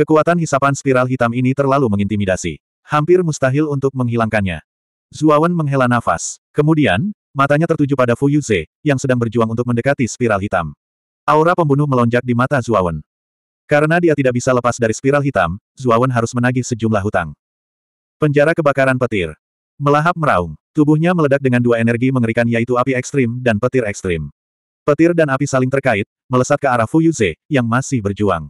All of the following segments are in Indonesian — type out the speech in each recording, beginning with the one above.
Kekuatan hisapan spiral hitam ini terlalu mengintimidasi. Hampir mustahil untuk menghilangkannya. Zuawan menghela nafas. Kemudian, matanya tertuju pada Fu Yuze, yang sedang berjuang untuk mendekati spiral hitam. Aura pembunuh melonjak di mata Zuawan. Karena dia tidak bisa lepas dari spiral hitam, Zuawan harus menagih sejumlah hutang. Penjara kebakaran petir. Melahap meraung. Tubuhnya meledak dengan dua energi mengerikan yaitu api ekstrim dan petir ekstrim. Petir dan api saling terkait, melesat ke arah Fu Yuze, yang masih berjuang.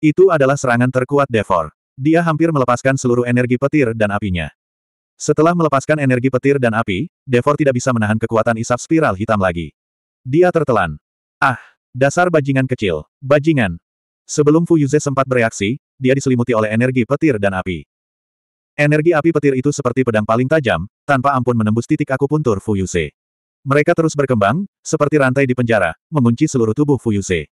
Itu adalah serangan terkuat Devor. Dia hampir melepaskan seluruh energi petir dan apinya. Setelah melepaskan energi petir dan api, Devor tidak bisa menahan kekuatan isap spiral hitam lagi. Dia tertelan. Ah, dasar bajingan kecil, bajingan. Sebelum Fu Fuyuze sempat bereaksi, dia diselimuti oleh energi petir dan api. Energi api petir itu seperti pedang paling tajam, tanpa ampun menembus titik akupuntur Fuyuze. Mereka terus berkembang, seperti rantai di penjara, mengunci seluruh tubuh Fu Fuyuze.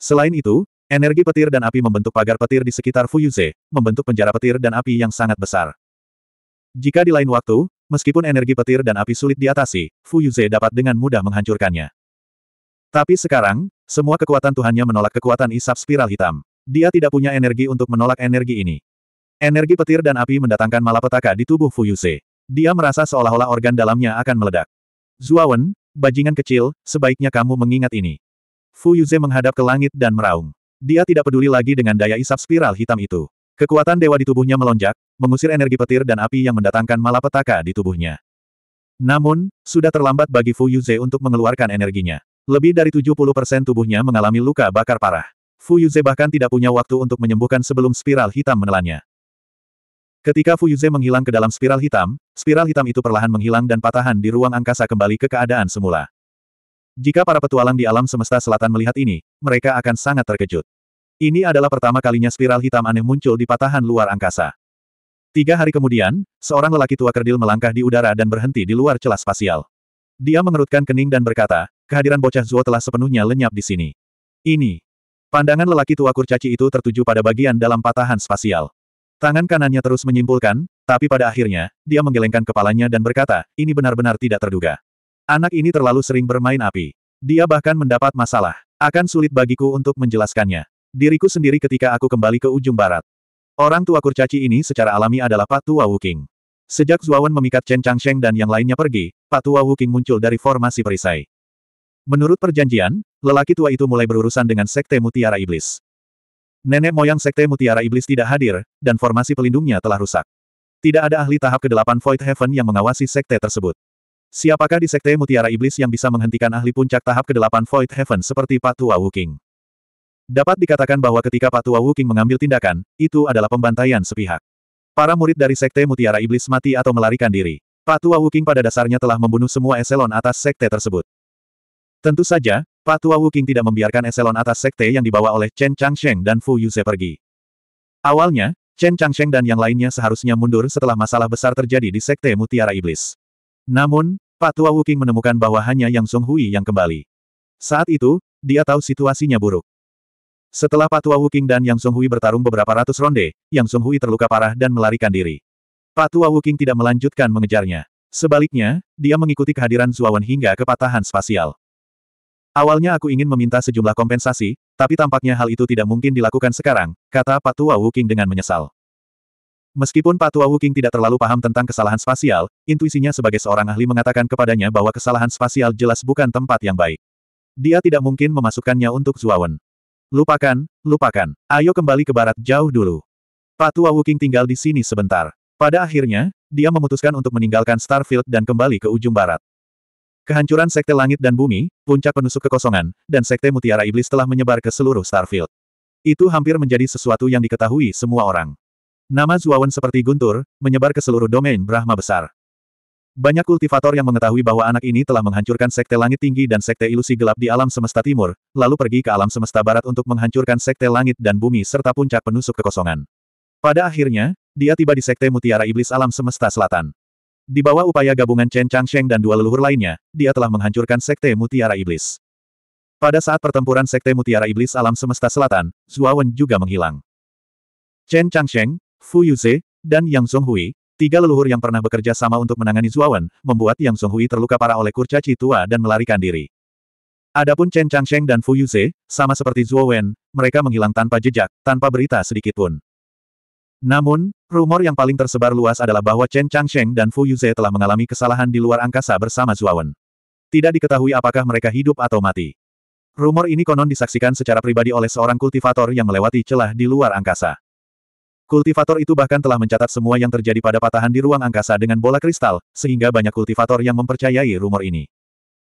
Selain itu, Energi petir dan api membentuk pagar petir di sekitar Fuyuze, membentuk penjara petir dan api yang sangat besar. Jika di lain waktu, meskipun energi petir dan api sulit diatasi, Fuyuze dapat dengan mudah menghancurkannya. Tapi sekarang, semua kekuatan Tuhannya menolak kekuatan isap spiral hitam. Dia tidak punya energi untuk menolak energi ini. Energi petir dan api mendatangkan malapetaka di tubuh Fuyuze. Dia merasa seolah-olah organ dalamnya akan meledak. Zuawan, bajingan kecil, sebaiknya kamu mengingat ini. Fuyuze menghadap ke langit dan meraung. Dia tidak peduli lagi dengan daya isap spiral hitam itu. Kekuatan dewa di tubuhnya melonjak, mengusir energi petir dan api yang mendatangkan malapetaka di tubuhnya. Namun, sudah terlambat bagi Fu Yuze untuk mengeluarkan energinya. Lebih dari 70% tubuhnya mengalami luka bakar parah. Fu Yuze bahkan tidak punya waktu untuk menyembuhkan sebelum spiral hitam menelannya. Ketika Fu Yuze menghilang ke dalam spiral hitam, spiral hitam itu perlahan menghilang dan patahan di ruang angkasa kembali ke keadaan semula. Jika para petualang di alam semesta selatan melihat ini, mereka akan sangat terkejut. Ini adalah pertama kalinya spiral hitam aneh muncul di patahan luar angkasa. Tiga hari kemudian, seorang lelaki tua kerdil melangkah di udara dan berhenti di luar celah spasial. Dia mengerutkan kening dan berkata, kehadiran bocah Zuo telah sepenuhnya lenyap di sini. Ini. Pandangan lelaki tua kurcaci itu tertuju pada bagian dalam patahan spasial. Tangan kanannya terus menyimpulkan, tapi pada akhirnya, dia menggelengkan kepalanya dan berkata, ini benar-benar tidak terduga. Anak ini terlalu sering bermain api. Dia bahkan mendapat masalah. Akan sulit bagiku untuk menjelaskannya. Diriku sendiri ketika aku kembali ke ujung barat. Orang tua kurcaci ini secara alami adalah Patua Wuking. Sejak Zuawan memikat Chen Changsheng dan yang lainnya pergi, Patua Wuking muncul dari formasi perisai. Menurut perjanjian, lelaki tua itu mulai berurusan dengan Sekte Mutiara Iblis. Nenek moyang Sekte Mutiara Iblis tidak hadir, dan formasi pelindungnya telah rusak. Tidak ada ahli tahap ke-8 Void Heaven yang mengawasi Sekte tersebut. Siapakah di Sekte Mutiara Iblis yang bisa menghentikan ahli puncak tahap ke-8 Void Heaven seperti Pak Tua Wuking? Dapat dikatakan bahwa ketika Pak Tua Wuking mengambil tindakan, itu adalah pembantaian sepihak. Para murid dari Sekte Mutiara Iblis mati atau melarikan diri. Pak Tua Wuking pada dasarnya telah membunuh semua eselon atas Sekte tersebut. Tentu saja, Pak Tua Wuking tidak membiarkan eselon atas Sekte yang dibawa oleh Chen Changsheng dan Fu Yuze pergi. Awalnya, Chen Changsheng dan yang lainnya seharusnya mundur setelah masalah besar terjadi di Sekte Mutiara Iblis. Namun, Pak Tua Wuking menemukan bahwa hanya Yang Song Hui yang kembali. Saat itu, dia tahu situasinya buruk. Setelah Pak Tua Wuking dan Yang Song Hui bertarung beberapa ratus ronde, Yang Song Hui terluka parah dan melarikan diri. Pak Tua Wuking tidak melanjutkan mengejarnya. Sebaliknya, dia mengikuti kehadiran Zuawan hingga ke spasial. Awalnya aku ingin meminta sejumlah kompensasi, tapi tampaknya hal itu tidak mungkin dilakukan sekarang, kata Pak Tua Wuking dengan menyesal. Meskipun Patua Wuking tidak terlalu paham tentang kesalahan spasial, intuisinya sebagai seorang ahli mengatakan kepadanya bahwa kesalahan spasial jelas bukan tempat yang baik. Dia tidak mungkin memasukkannya untuk Zuawan. Lupakan, lupakan. Ayo kembali ke barat jauh dulu. Patua Wuking tinggal di sini sebentar. Pada akhirnya, dia memutuskan untuk meninggalkan Starfield dan kembali ke ujung barat. Kehancuran Sekte Langit dan Bumi, Puncak Penusuk Kekosongan, dan Sekte Mutiara Iblis telah menyebar ke seluruh Starfield. Itu hampir menjadi sesuatu yang diketahui semua orang. Nama Zuawan seperti guntur, menyebar ke seluruh domain Brahma besar. Banyak kultivator yang mengetahui bahwa anak ini telah menghancurkan sekte langit tinggi dan sekte ilusi gelap di alam semesta timur, lalu pergi ke alam semesta barat untuk menghancurkan sekte langit dan bumi serta puncak penusuk kekosongan. Pada akhirnya, dia tiba di sekte mutiara iblis alam semesta selatan. Di bawah upaya gabungan Chen Changsheng dan dua leluhur lainnya, dia telah menghancurkan sekte mutiara iblis. Pada saat pertempuran sekte mutiara iblis alam semesta selatan, Zhuawen juga menghilang. Chen Changsheng, Fu Yuze, dan Yang Zhonghui, tiga leluhur yang pernah bekerja sama untuk menangani Zuawan, membuat Yang Zhonghui terluka parah oleh kurcaci tua dan melarikan diri. Adapun Chen Changsheng dan Fu Yuze, sama seperti Zhuo mereka menghilang tanpa jejak, tanpa berita sedikitpun. Namun, rumor yang paling tersebar luas adalah bahwa Chen Changsheng dan Fu Yuze telah mengalami kesalahan di luar angkasa bersama Zuawan. Tidak diketahui apakah mereka hidup atau mati. Rumor ini konon disaksikan secara pribadi oleh seorang kultivator yang melewati celah di luar angkasa. Kultivator itu bahkan telah mencatat semua yang terjadi pada patahan di ruang angkasa dengan bola kristal, sehingga banyak kultivator yang mempercayai rumor ini.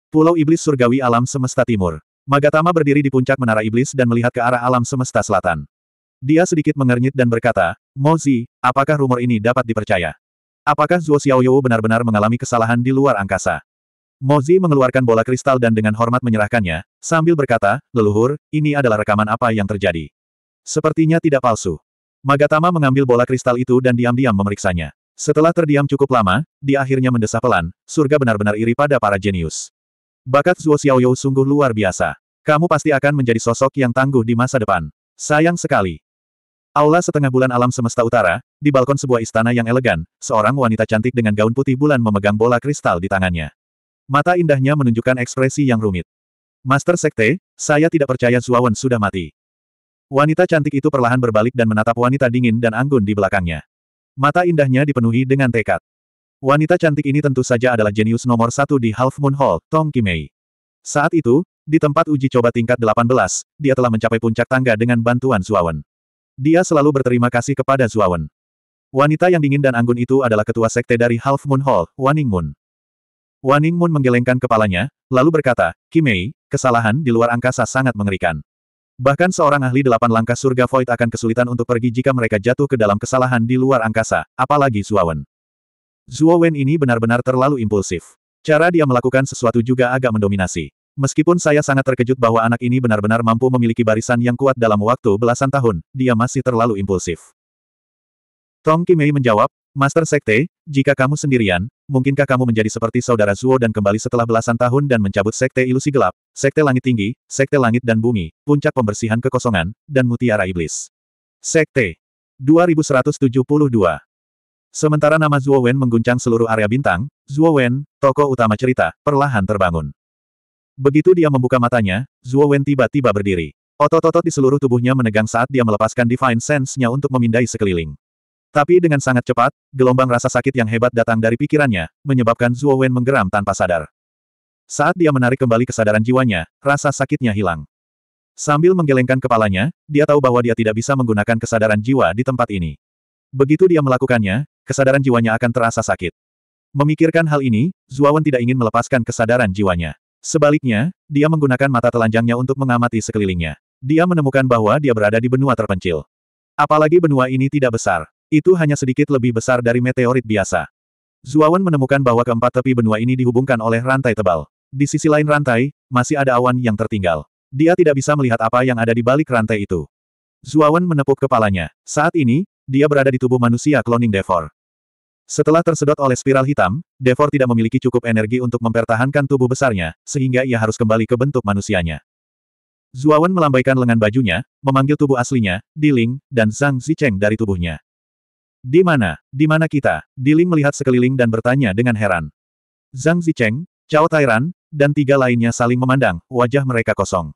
Pulau Iblis Surgawi Alam Semesta Timur. Magatama berdiri di puncak Menara Iblis dan melihat ke arah alam semesta selatan. Dia sedikit mengernyit dan berkata, Mozi, apakah rumor ini dapat dipercaya? Apakah Zuo Xiaoyou benar-benar mengalami kesalahan di luar angkasa? Mozi mengeluarkan bola kristal dan dengan hormat menyerahkannya, sambil berkata, leluhur, ini adalah rekaman apa yang terjadi. Sepertinya tidak palsu. Magatama mengambil bola kristal itu dan diam-diam memeriksanya. Setelah terdiam cukup lama, dia akhirnya mendesah pelan, surga benar-benar iri pada para jenius. Bakat Zuo Xiaoyou sungguh luar biasa. Kamu pasti akan menjadi sosok yang tangguh di masa depan. Sayang sekali. Aula setengah bulan alam semesta utara, di balkon sebuah istana yang elegan, seorang wanita cantik dengan gaun putih bulan memegang bola kristal di tangannya. Mata indahnya menunjukkan ekspresi yang rumit. Master Sekte, saya tidak percaya Zuawan sudah mati. Wanita cantik itu perlahan berbalik dan menatap wanita dingin dan anggun di belakangnya. Mata indahnya dipenuhi dengan tekad. Wanita cantik ini tentu saja adalah jenius nomor satu di Half Moon Hall, Tong Kimei. Saat itu, di tempat uji coba tingkat 18, dia telah mencapai puncak tangga dengan bantuan Zuawan. Dia selalu berterima kasih kepada Zuawan. Wanita yang dingin dan anggun itu adalah ketua sekte dari Half Moon Hall, Waning Moon. Waning Moon menggelengkan kepalanya, lalu berkata, Kimei, kesalahan di luar angkasa sangat mengerikan. Bahkan seorang ahli delapan langkah surga Void akan kesulitan untuk pergi jika mereka jatuh ke dalam kesalahan di luar angkasa, apalagi Zuowen. Zuowen ini benar-benar terlalu impulsif. Cara dia melakukan sesuatu juga agak mendominasi. Meskipun saya sangat terkejut bahwa anak ini benar-benar mampu memiliki barisan yang kuat dalam waktu belasan tahun, dia masih terlalu impulsif. Tong Kimei menjawab, Master Sekte, jika kamu sendirian, mungkinkah kamu menjadi seperti saudara Zuo dan kembali setelah belasan tahun dan mencabut Sekte Ilusi Gelap, Sekte Langit Tinggi, Sekte Langit dan Bumi, Puncak Pembersihan Kekosongan, dan Mutiara Iblis. Sekte 2172 Sementara nama Zuo Wen mengguncang seluruh area bintang, Zuo Wen, tokoh utama cerita, perlahan terbangun. Begitu dia membuka matanya, Zuo Wen tiba-tiba berdiri. Otot-otot di seluruh tubuhnya menegang saat dia melepaskan Divine Sense-nya untuk memindai sekeliling. Tapi dengan sangat cepat, gelombang rasa sakit yang hebat datang dari pikirannya, menyebabkan Zuo Wen menggeram tanpa sadar. Saat dia menarik kembali kesadaran jiwanya, rasa sakitnya hilang. Sambil menggelengkan kepalanya, dia tahu bahwa dia tidak bisa menggunakan kesadaran jiwa di tempat ini. Begitu dia melakukannya, kesadaran jiwanya akan terasa sakit. Memikirkan hal ini, Zuo Wen tidak ingin melepaskan kesadaran jiwanya. Sebaliknya, dia menggunakan mata telanjangnya untuk mengamati sekelilingnya. Dia menemukan bahwa dia berada di benua terpencil. Apalagi benua ini tidak besar. Itu hanya sedikit lebih besar dari meteorit biasa. Zuawan menemukan bahwa keempat tepi benua ini dihubungkan oleh rantai tebal. Di sisi lain rantai, masih ada awan yang tertinggal. Dia tidak bisa melihat apa yang ada di balik rantai itu. Zuawan menepuk kepalanya. Saat ini, dia berada di tubuh manusia kloning Devor. Setelah tersedot oleh spiral hitam, Devor tidak memiliki cukup energi untuk mempertahankan tubuh besarnya, sehingga ia harus kembali ke bentuk manusianya. Zuawan melambaikan lengan bajunya, memanggil tubuh aslinya, Diling, dan Zhang Zicheng dari tubuhnya. Di mana? Di mana kita? Diling melihat sekeliling dan bertanya dengan heran. Zhang Zicheng, Cao Tairan, dan tiga lainnya saling memandang, wajah mereka kosong.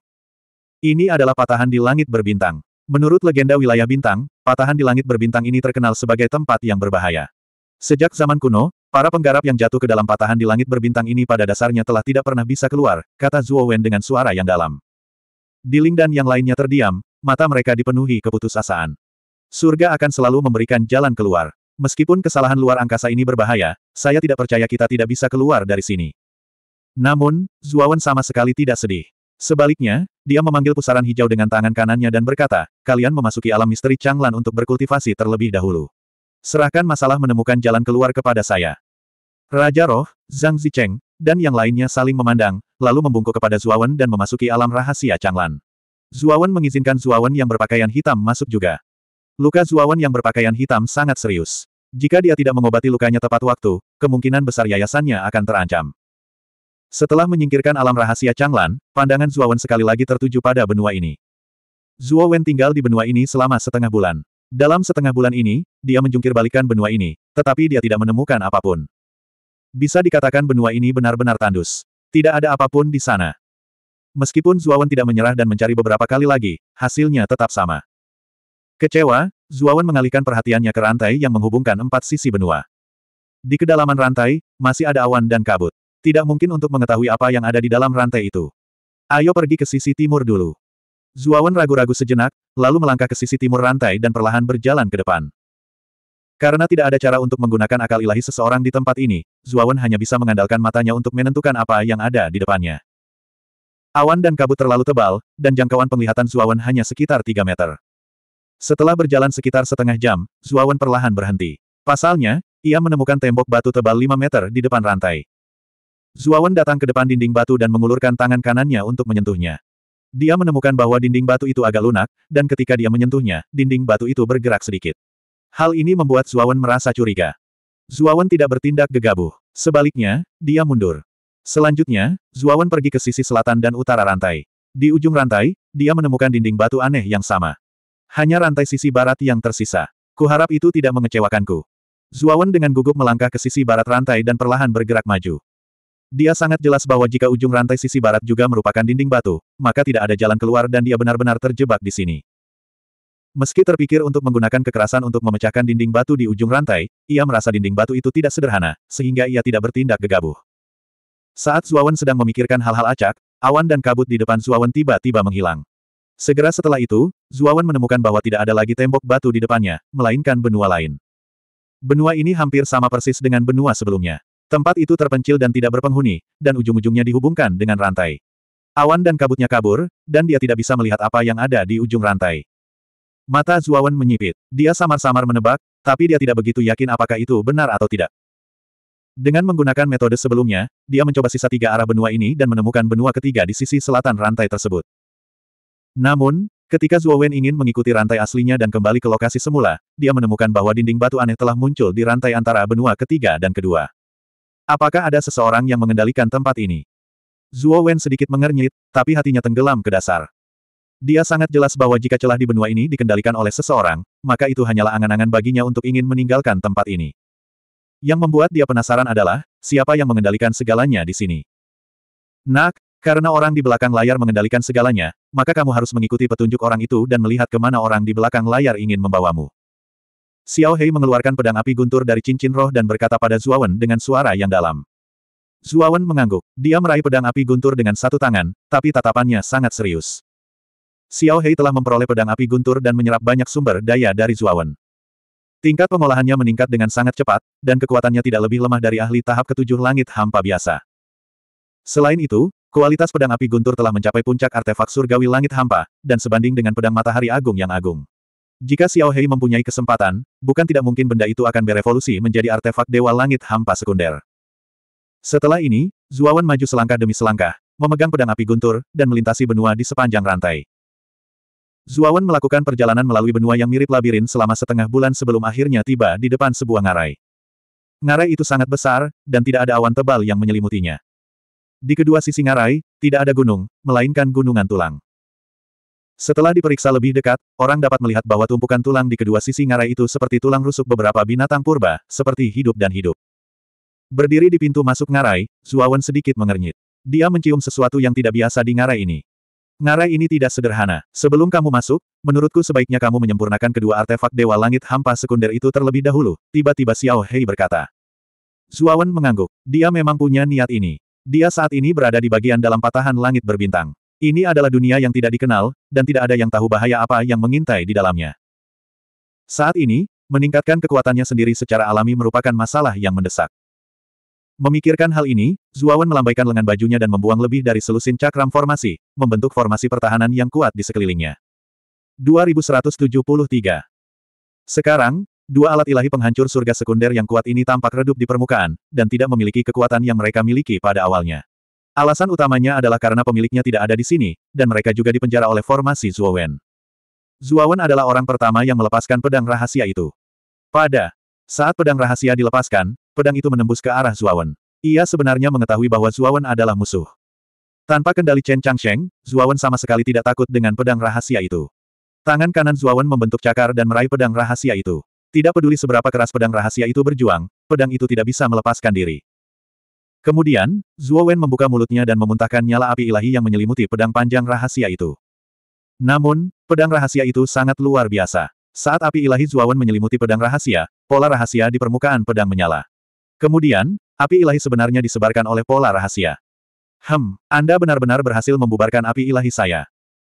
Ini adalah patahan di langit berbintang. Menurut legenda wilayah bintang, patahan di langit berbintang ini terkenal sebagai tempat yang berbahaya. Sejak zaman kuno, para penggarap yang jatuh ke dalam patahan di langit berbintang ini pada dasarnya telah tidak pernah bisa keluar, kata Zhuo Wen dengan suara yang dalam. Diling dan yang lainnya terdiam, mata mereka dipenuhi keputusasaan surga akan selalu memberikan jalan keluar. Meskipun kesalahan luar angkasa ini berbahaya, saya tidak percaya kita tidak bisa keluar dari sini. Namun, Zuawan sama sekali tidak sedih. Sebaliknya, dia memanggil pusaran hijau dengan tangan kanannya dan berkata, kalian memasuki alam misteri Changlan untuk berkultivasi terlebih dahulu. Serahkan masalah menemukan jalan keluar kepada saya. Raja Roh, Zhang Zicheng, dan yang lainnya saling memandang, lalu membungkuk kepada Zuawan dan memasuki alam rahasia Changlan. Zuawan mengizinkan Zuawan yang berpakaian hitam masuk juga. Luka Zuawan yang berpakaian hitam sangat serius. Jika dia tidak mengobati lukanya tepat waktu, kemungkinan besar yayasannya akan terancam. Setelah menyingkirkan alam rahasia Changlan, pandangan Zuawan sekali lagi tertuju pada benua ini. Zuawan tinggal di benua ini selama setengah bulan. Dalam setengah bulan ini, dia menjungkir balikan benua ini, tetapi dia tidak menemukan apapun. Bisa dikatakan benua ini benar-benar tandus. Tidak ada apapun di sana. Meskipun Zuawan tidak menyerah dan mencari beberapa kali lagi, hasilnya tetap sama. Kecewa, Zuawan mengalihkan perhatiannya ke rantai yang menghubungkan empat sisi benua. Di kedalaman rantai, masih ada awan dan kabut. Tidak mungkin untuk mengetahui apa yang ada di dalam rantai itu. Ayo pergi ke sisi timur dulu. Zuawan ragu-ragu sejenak, lalu melangkah ke sisi timur rantai dan perlahan berjalan ke depan. Karena tidak ada cara untuk menggunakan akal ilahi seseorang di tempat ini, Zuawan hanya bisa mengandalkan matanya untuk menentukan apa yang ada di depannya. Awan dan kabut terlalu tebal, dan jangkauan penglihatan Zuawan hanya sekitar 3 meter. Setelah berjalan sekitar setengah jam, Zuawan perlahan berhenti. Pasalnya, ia menemukan tembok batu tebal 5 meter di depan rantai. Zuawan datang ke depan dinding batu dan mengulurkan tangan kanannya untuk menyentuhnya. Dia menemukan bahwa dinding batu itu agak lunak, dan ketika dia menyentuhnya, dinding batu itu bergerak sedikit. Hal ini membuat Zuawan merasa curiga. Zuawan tidak bertindak gegabah. Sebaliknya, dia mundur. Selanjutnya, Zuawan pergi ke sisi selatan dan utara rantai. Di ujung rantai, dia menemukan dinding batu aneh yang sama. Hanya rantai sisi barat yang tersisa. Kuharap itu tidak mengecewakanku. Zuawan dengan gugup melangkah ke sisi barat rantai dan perlahan bergerak maju. Dia sangat jelas bahwa jika ujung rantai sisi barat juga merupakan dinding batu, maka tidak ada jalan keluar dan dia benar-benar terjebak di sini. Meski terpikir untuk menggunakan kekerasan untuk memecahkan dinding batu di ujung rantai, ia merasa dinding batu itu tidak sederhana, sehingga ia tidak bertindak gegabah. Saat Zuawan sedang memikirkan hal-hal acak, awan dan kabut di depan Zuawan tiba-tiba menghilang. Segera setelah itu, Zuawan menemukan bahwa tidak ada lagi tembok batu di depannya, melainkan benua lain. Benua ini hampir sama persis dengan benua sebelumnya. Tempat itu terpencil dan tidak berpenghuni, dan ujung-ujungnya dihubungkan dengan rantai. Awan dan kabutnya kabur, dan dia tidak bisa melihat apa yang ada di ujung rantai. Mata Zuawan menyipit. Dia samar-samar menebak, tapi dia tidak begitu yakin apakah itu benar atau tidak. Dengan menggunakan metode sebelumnya, dia mencoba sisa tiga arah benua ini dan menemukan benua ketiga di sisi selatan rantai tersebut. Namun, Ketika Zhuo Wen ingin mengikuti rantai aslinya dan kembali ke lokasi semula, dia menemukan bahwa dinding batu aneh telah muncul di rantai antara benua ketiga dan kedua. Apakah ada seseorang yang mengendalikan tempat ini? Zhuo Wen sedikit mengernyit, tapi hatinya tenggelam ke dasar. Dia sangat jelas bahwa jika celah di benua ini dikendalikan oleh seseorang, maka itu hanyalah angan-angan baginya untuk ingin meninggalkan tempat ini. Yang membuat dia penasaran adalah, siapa yang mengendalikan segalanya di sini? Nak, karena orang di belakang layar mengendalikan segalanya, maka kamu harus mengikuti petunjuk orang itu dan melihat kemana orang di belakang layar ingin membawamu. Xiao Hei mengeluarkan pedang api guntur dari cincin roh dan berkata pada Zuawan dengan suara yang dalam. Zuawan mengangguk. Dia meraih pedang api guntur dengan satu tangan, tapi tatapannya sangat serius. Xiao Hei telah memperoleh pedang api guntur dan menyerap banyak sumber daya dari Zuawan. Tingkat pengolahannya meningkat dengan sangat cepat, dan kekuatannya tidak lebih lemah dari ahli tahap ketujuh langit hampa biasa. Selain itu, Kualitas pedang api guntur telah mencapai puncak artefak surgawi langit hampa, dan sebanding dengan pedang matahari agung yang agung. Jika Xiao Hei mempunyai kesempatan, bukan tidak mungkin benda itu akan berevolusi menjadi artefak dewa langit hampa sekunder. Setelah ini, Zuawan maju selangkah demi selangkah, memegang pedang api guntur, dan melintasi benua di sepanjang rantai. Zuawan melakukan perjalanan melalui benua yang mirip labirin selama setengah bulan sebelum akhirnya tiba di depan sebuah ngarai. Ngarai itu sangat besar, dan tidak ada awan tebal yang menyelimutinya. Di kedua sisi ngarai, tidak ada gunung, melainkan gunungan tulang. Setelah diperiksa lebih dekat, orang dapat melihat bahwa tumpukan tulang di kedua sisi ngarai itu seperti tulang rusuk beberapa binatang purba, seperti hidup dan hidup. Berdiri di pintu masuk ngarai, Zuawan sedikit mengernyit. Dia mencium sesuatu yang tidak biasa di ngarai ini. Ngarai ini tidak sederhana. Sebelum kamu masuk, menurutku sebaiknya kamu menyempurnakan kedua artefak Dewa Langit hampa sekunder itu terlebih dahulu, tiba-tiba Xiao Hei berkata. Zuawan mengangguk. Dia memang punya niat ini. Dia saat ini berada di bagian dalam patahan langit berbintang. Ini adalah dunia yang tidak dikenal, dan tidak ada yang tahu bahaya apa yang mengintai di dalamnya. Saat ini, meningkatkan kekuatannya sendiri secara alami merupakan masalah yang mendesak. Memikirkan hal ini, Zuawan melambaikan lengan bajunya dan membuang lebih dari selusin cakram formasi, membentuk formasi pertahanan yang kuat di sekelilingnya. 2173 Sekarang, Dua alat ilahi penghancur surga sekunder yang kuat ini tampak redup di permukaan, dan tidak memiliki kekuatan yang mereka miliki pada awalnya. Alasan utamanya adalah karena pemiliknya tidak ada di sini, dan mereka juga dipenjara oleh formasi Zuowen. Zuowen adalah orang pertama yang melepaskan pedang rahasia itu. Pada saat pedang rahasia dilepaskan, pedang itu menembus ke arah Zuowen. Ia sebenarnya mengetahui bahwa Zuowen adalah musuh. Tanpa kendali Chen Changsheng, Zuowen sama sekali tidak takut dengan pedang rahasia itu. Tangan kanan Zuowen membentuk cakar dan meraih pedang rahasia itu. Tidak peduli seberapa keras pedang rahasia itu berjuang, pedang itu tidak bisa melepaskan diri. Kemudian, Zuo Wen membuka mulutnya dan memuntahkan nyala api ilahi yang menyelimuti pedang panjang rahasia itu. Namun, pedang rahasia itu sangat luar biasa. Saat api ilahi Zuo Wen menyelimuti pedang rahasia, pola rahasia di permukaan pedang menyala. Kemudian, api ilahi sebenarnya disebarkan oleh pola rahasia. Hem, Anda benar-benar berhasil membubarkan api ilahi saya.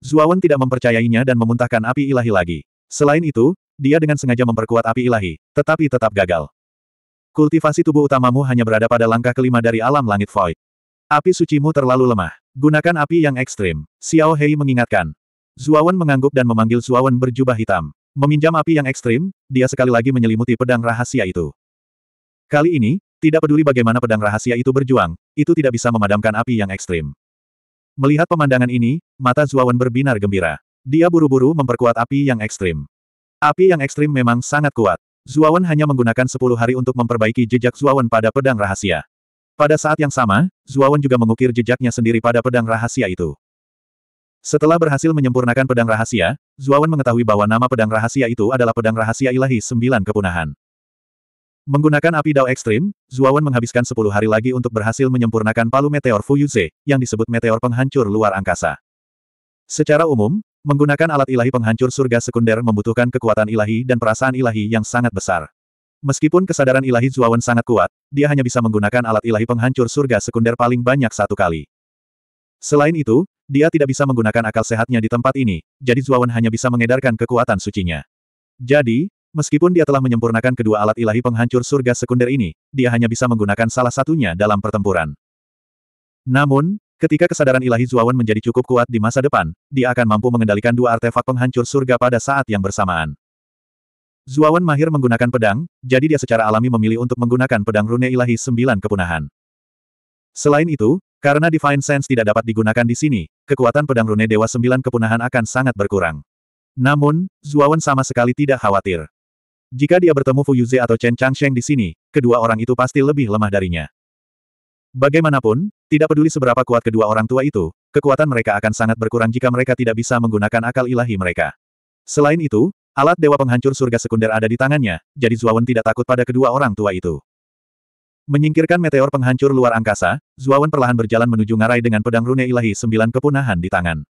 Zuo Wen tidak mempercayainya dan memuntahkan api ilahi lagi. Selain itu, dia dengan sengaja memperkuat api ilahi, tetapi tetap gagal. Kultivasi tubuh utamamu hanya berada pada langkah kelima dari alam langit void. Api sucimu terlalu lemah. Gunakan api yang ekstrim. Xiao Hei mengingatkan. Zuawan mengangguk dan memanggil Zuawan berjubah hitam. Meminjam api yang ekstrim, dia sekali lagi menyelimuti pedang rahasia itu. Kali ini, tidak peduli bagaimana pedang rahasia itu berjuang, itu tidak bisa memadamkan api yang ekstrim. Melihat pemandangan ini, mata Zuawan berbinar gembira. Dia buru-buru memperkuat api yang ekstrim. Api yang ekstrim memang sangat kuat. Zuawan hanya menggunakan 10 hari untuk memperbaiki jejak Zuawan pada pedang rahasia. Pada saat yang sama, Zuawan juga mengukir jejaknya sendiri pada pedang rahasia itu. Setelah berhasil menyempurnakan pedang rahasia, Zuawan mengetahui bahwa nama pedang rahasia itu adalah pedang rahasia ilahi sembilan kepunahan. Menggunakan api dao ekstrim, Zuawan menghabiskan 10 hari lagi untuk berhasil menyempurnakan palu meteor Fuyuze, yang disebut meteor penghancur luar angkasa. Secara umum, Menggunakan alat ilahi penghancur surga sekunder membutuhkan kekuatan ilahi dan perasaan ilahi yang sangat besar. Meskipun kesadaran ilahi Zuawan sangat kuat, dia hanya bisa menggunakan alat ilahi penghancur surga sekunder paling banyak satu kali. Selain itu, dia tidak bisa menggunakan akal sehatnya di tempat ini, jadi Zuawan hanya bisa mengedarkan kekuatan sucinya. Jadi, meskipun dia telah menyempurnakan kedua alat ilahi penghancur surga sekunder ini, dia hanya bisa menggunakan salah satunya dalam pertempuran. Namun, Ketika kesadaran ilahi Zuawan menjadi cukup kuat di masa depan, dia akan mampu mengendalikan dua artefak penghancur surga pada saat yang bersamaan. Zuawan mahir menggunakan pedang, jadi dia secara alami memilih untuk menggunakan pedang rune ilahi sembilan kepunahan. Selain itu, karena Divine Sense tidak dapat digunakan di sini, kekuatan pedang rune Dewa sembilan kepunahan akan sangat berkurang. Namun, Zuawan sama sekali tidak khawatir. Jika dia bertemu Fu Yuze atau Chen Changsheng di sini, kedua orang itu pasti lebih lemah darinya. Bagaimanapun, tidak peduli seberapa kuat kedua orang tua itu, kekuatan mereka akan sangat berkurang jika mereka tidak bisa menggunakan akal ilahi mereka. Selain itu, alat dewa penghancur surga sekunder ada di tangannya, jadi Zuawan tidak takut pada kedua orang tua itu. Menyingkirkan meteor penghancur luar angkasa, Zuawan perlahan berjalan menuju ngarai dengan pedang rune ilahi sembilan kepunahan di tangan.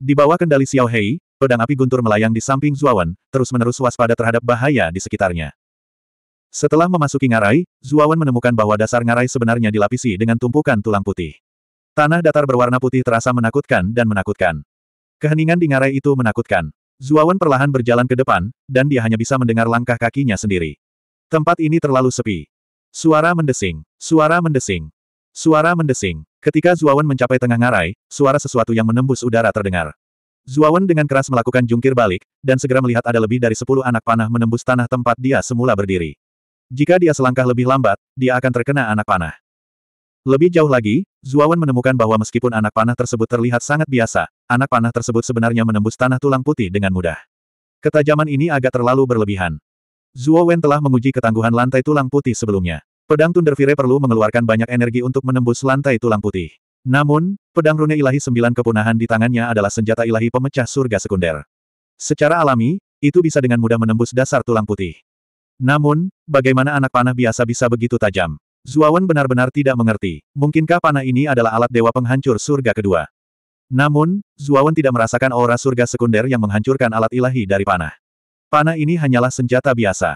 Di bawah kendali Xiao Hei, pedang api guntur melayang di samping Zuawan, terus-menerus waspada terhadap bahaya di sekitarnya. Setelah memasuki ngarai, Zuawan menemukan bahwa dasar ngarai sebenarnya dilapisi dengan tumpukan tulang putih. Tanah datar berwarna putih terasa menakutkan dan menakutkan. Keheningan di ngarai itu menakutkan. Zuawan perlahan berjalan ke depan, dan dia hanya bisa mendengar langkah kakinya sendiri. Tempat ini terlalu sepi. Suara mendesing, suara mendesing, suara mendesing. Ketika Zuawan mencapai tengah ngarai, suara sesuatu yang menembus udara terdengar. Zuawan dengan keras melakukan jungkir balik, dan segera melihat ada lebih dari sepuluh anak panah menembus tanah tempat dia semula berdiri. Jika dia selangkah lebih lambat, dia akan terkena anak panah. Lebih jauh lagi, Zuawan menemukan bahwa meskipun anak panah tersebut terlihat sangat biasa, anak panah tersebut sebenarnya menembus tanah tulang putih dengan mudah. Ketajaman ini agak terlalu berlebihan. Zuawan telah menguji ketangguhan lantai tulang putih sebelumnya. Pedang Thunderfire perlu mengeluarkan banyak energi untuk menembus lantai tulang putih. Namun, pedang rune ilahi sembilan kepunahan di tangannya adalah senjata ilahi pemecah surga sekunder. Secara alami, itu bisa dengan mudah menembus dasar tulang putih. Namun, bagaimana anak panah biasa bisa begitu tajam? Zuawan benar-benar tidak mengerti. Mungkinkah panah ini adalah alat dewa penghancur surga kedua? Namun, Zuawan tidak merasakan aura surga sekunder yang menghancurkan alat ilahi dari panah. Panah ini hanyalah senjata biasa.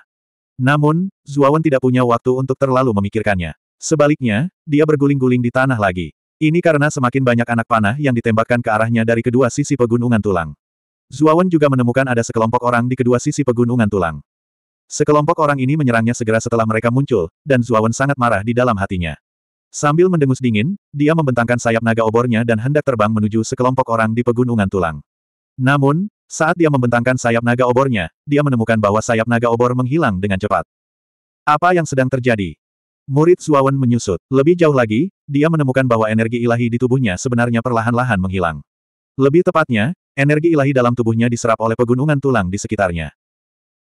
Namun, Zuawan tidak punya waktu untuk terlalu memikirkannya. Sebaliknya, dia berguling-guling di tanah lagi. Ini karena semakin banyak anak panah yang ditembakkan ke arahnya dari kedua sisi pegunungan tulang. Zuawan juga menemukan ada sekelompok orang di kedua sisi pegunungan tulang. Sekelompok orang ini menyerangnya segera setelah mereka muncul, dan Zuawan sangat marah di dalam hatinya. Sambil mendengus dingin, dia membentangkan sayap naga obornya dan hendak terbang menuju sekelompok orang di pegunungan tulang. Namun, saat dia membentangkan sayap naga obornya, dia menemukan bahwa sayap naga obor menghilang dengan cepat. Apa yang sedang terjadi? Murid Zuawan menyusut. Lebih jauh lagi, dia menemukan bahwa energi ilahi di tubuhnya sebenarnya perlahan-lahan menghilang. Lebih tepatnya, energi ilahi dalam tubuhnya diserap oleh pegunungan tulang di sekitarnya.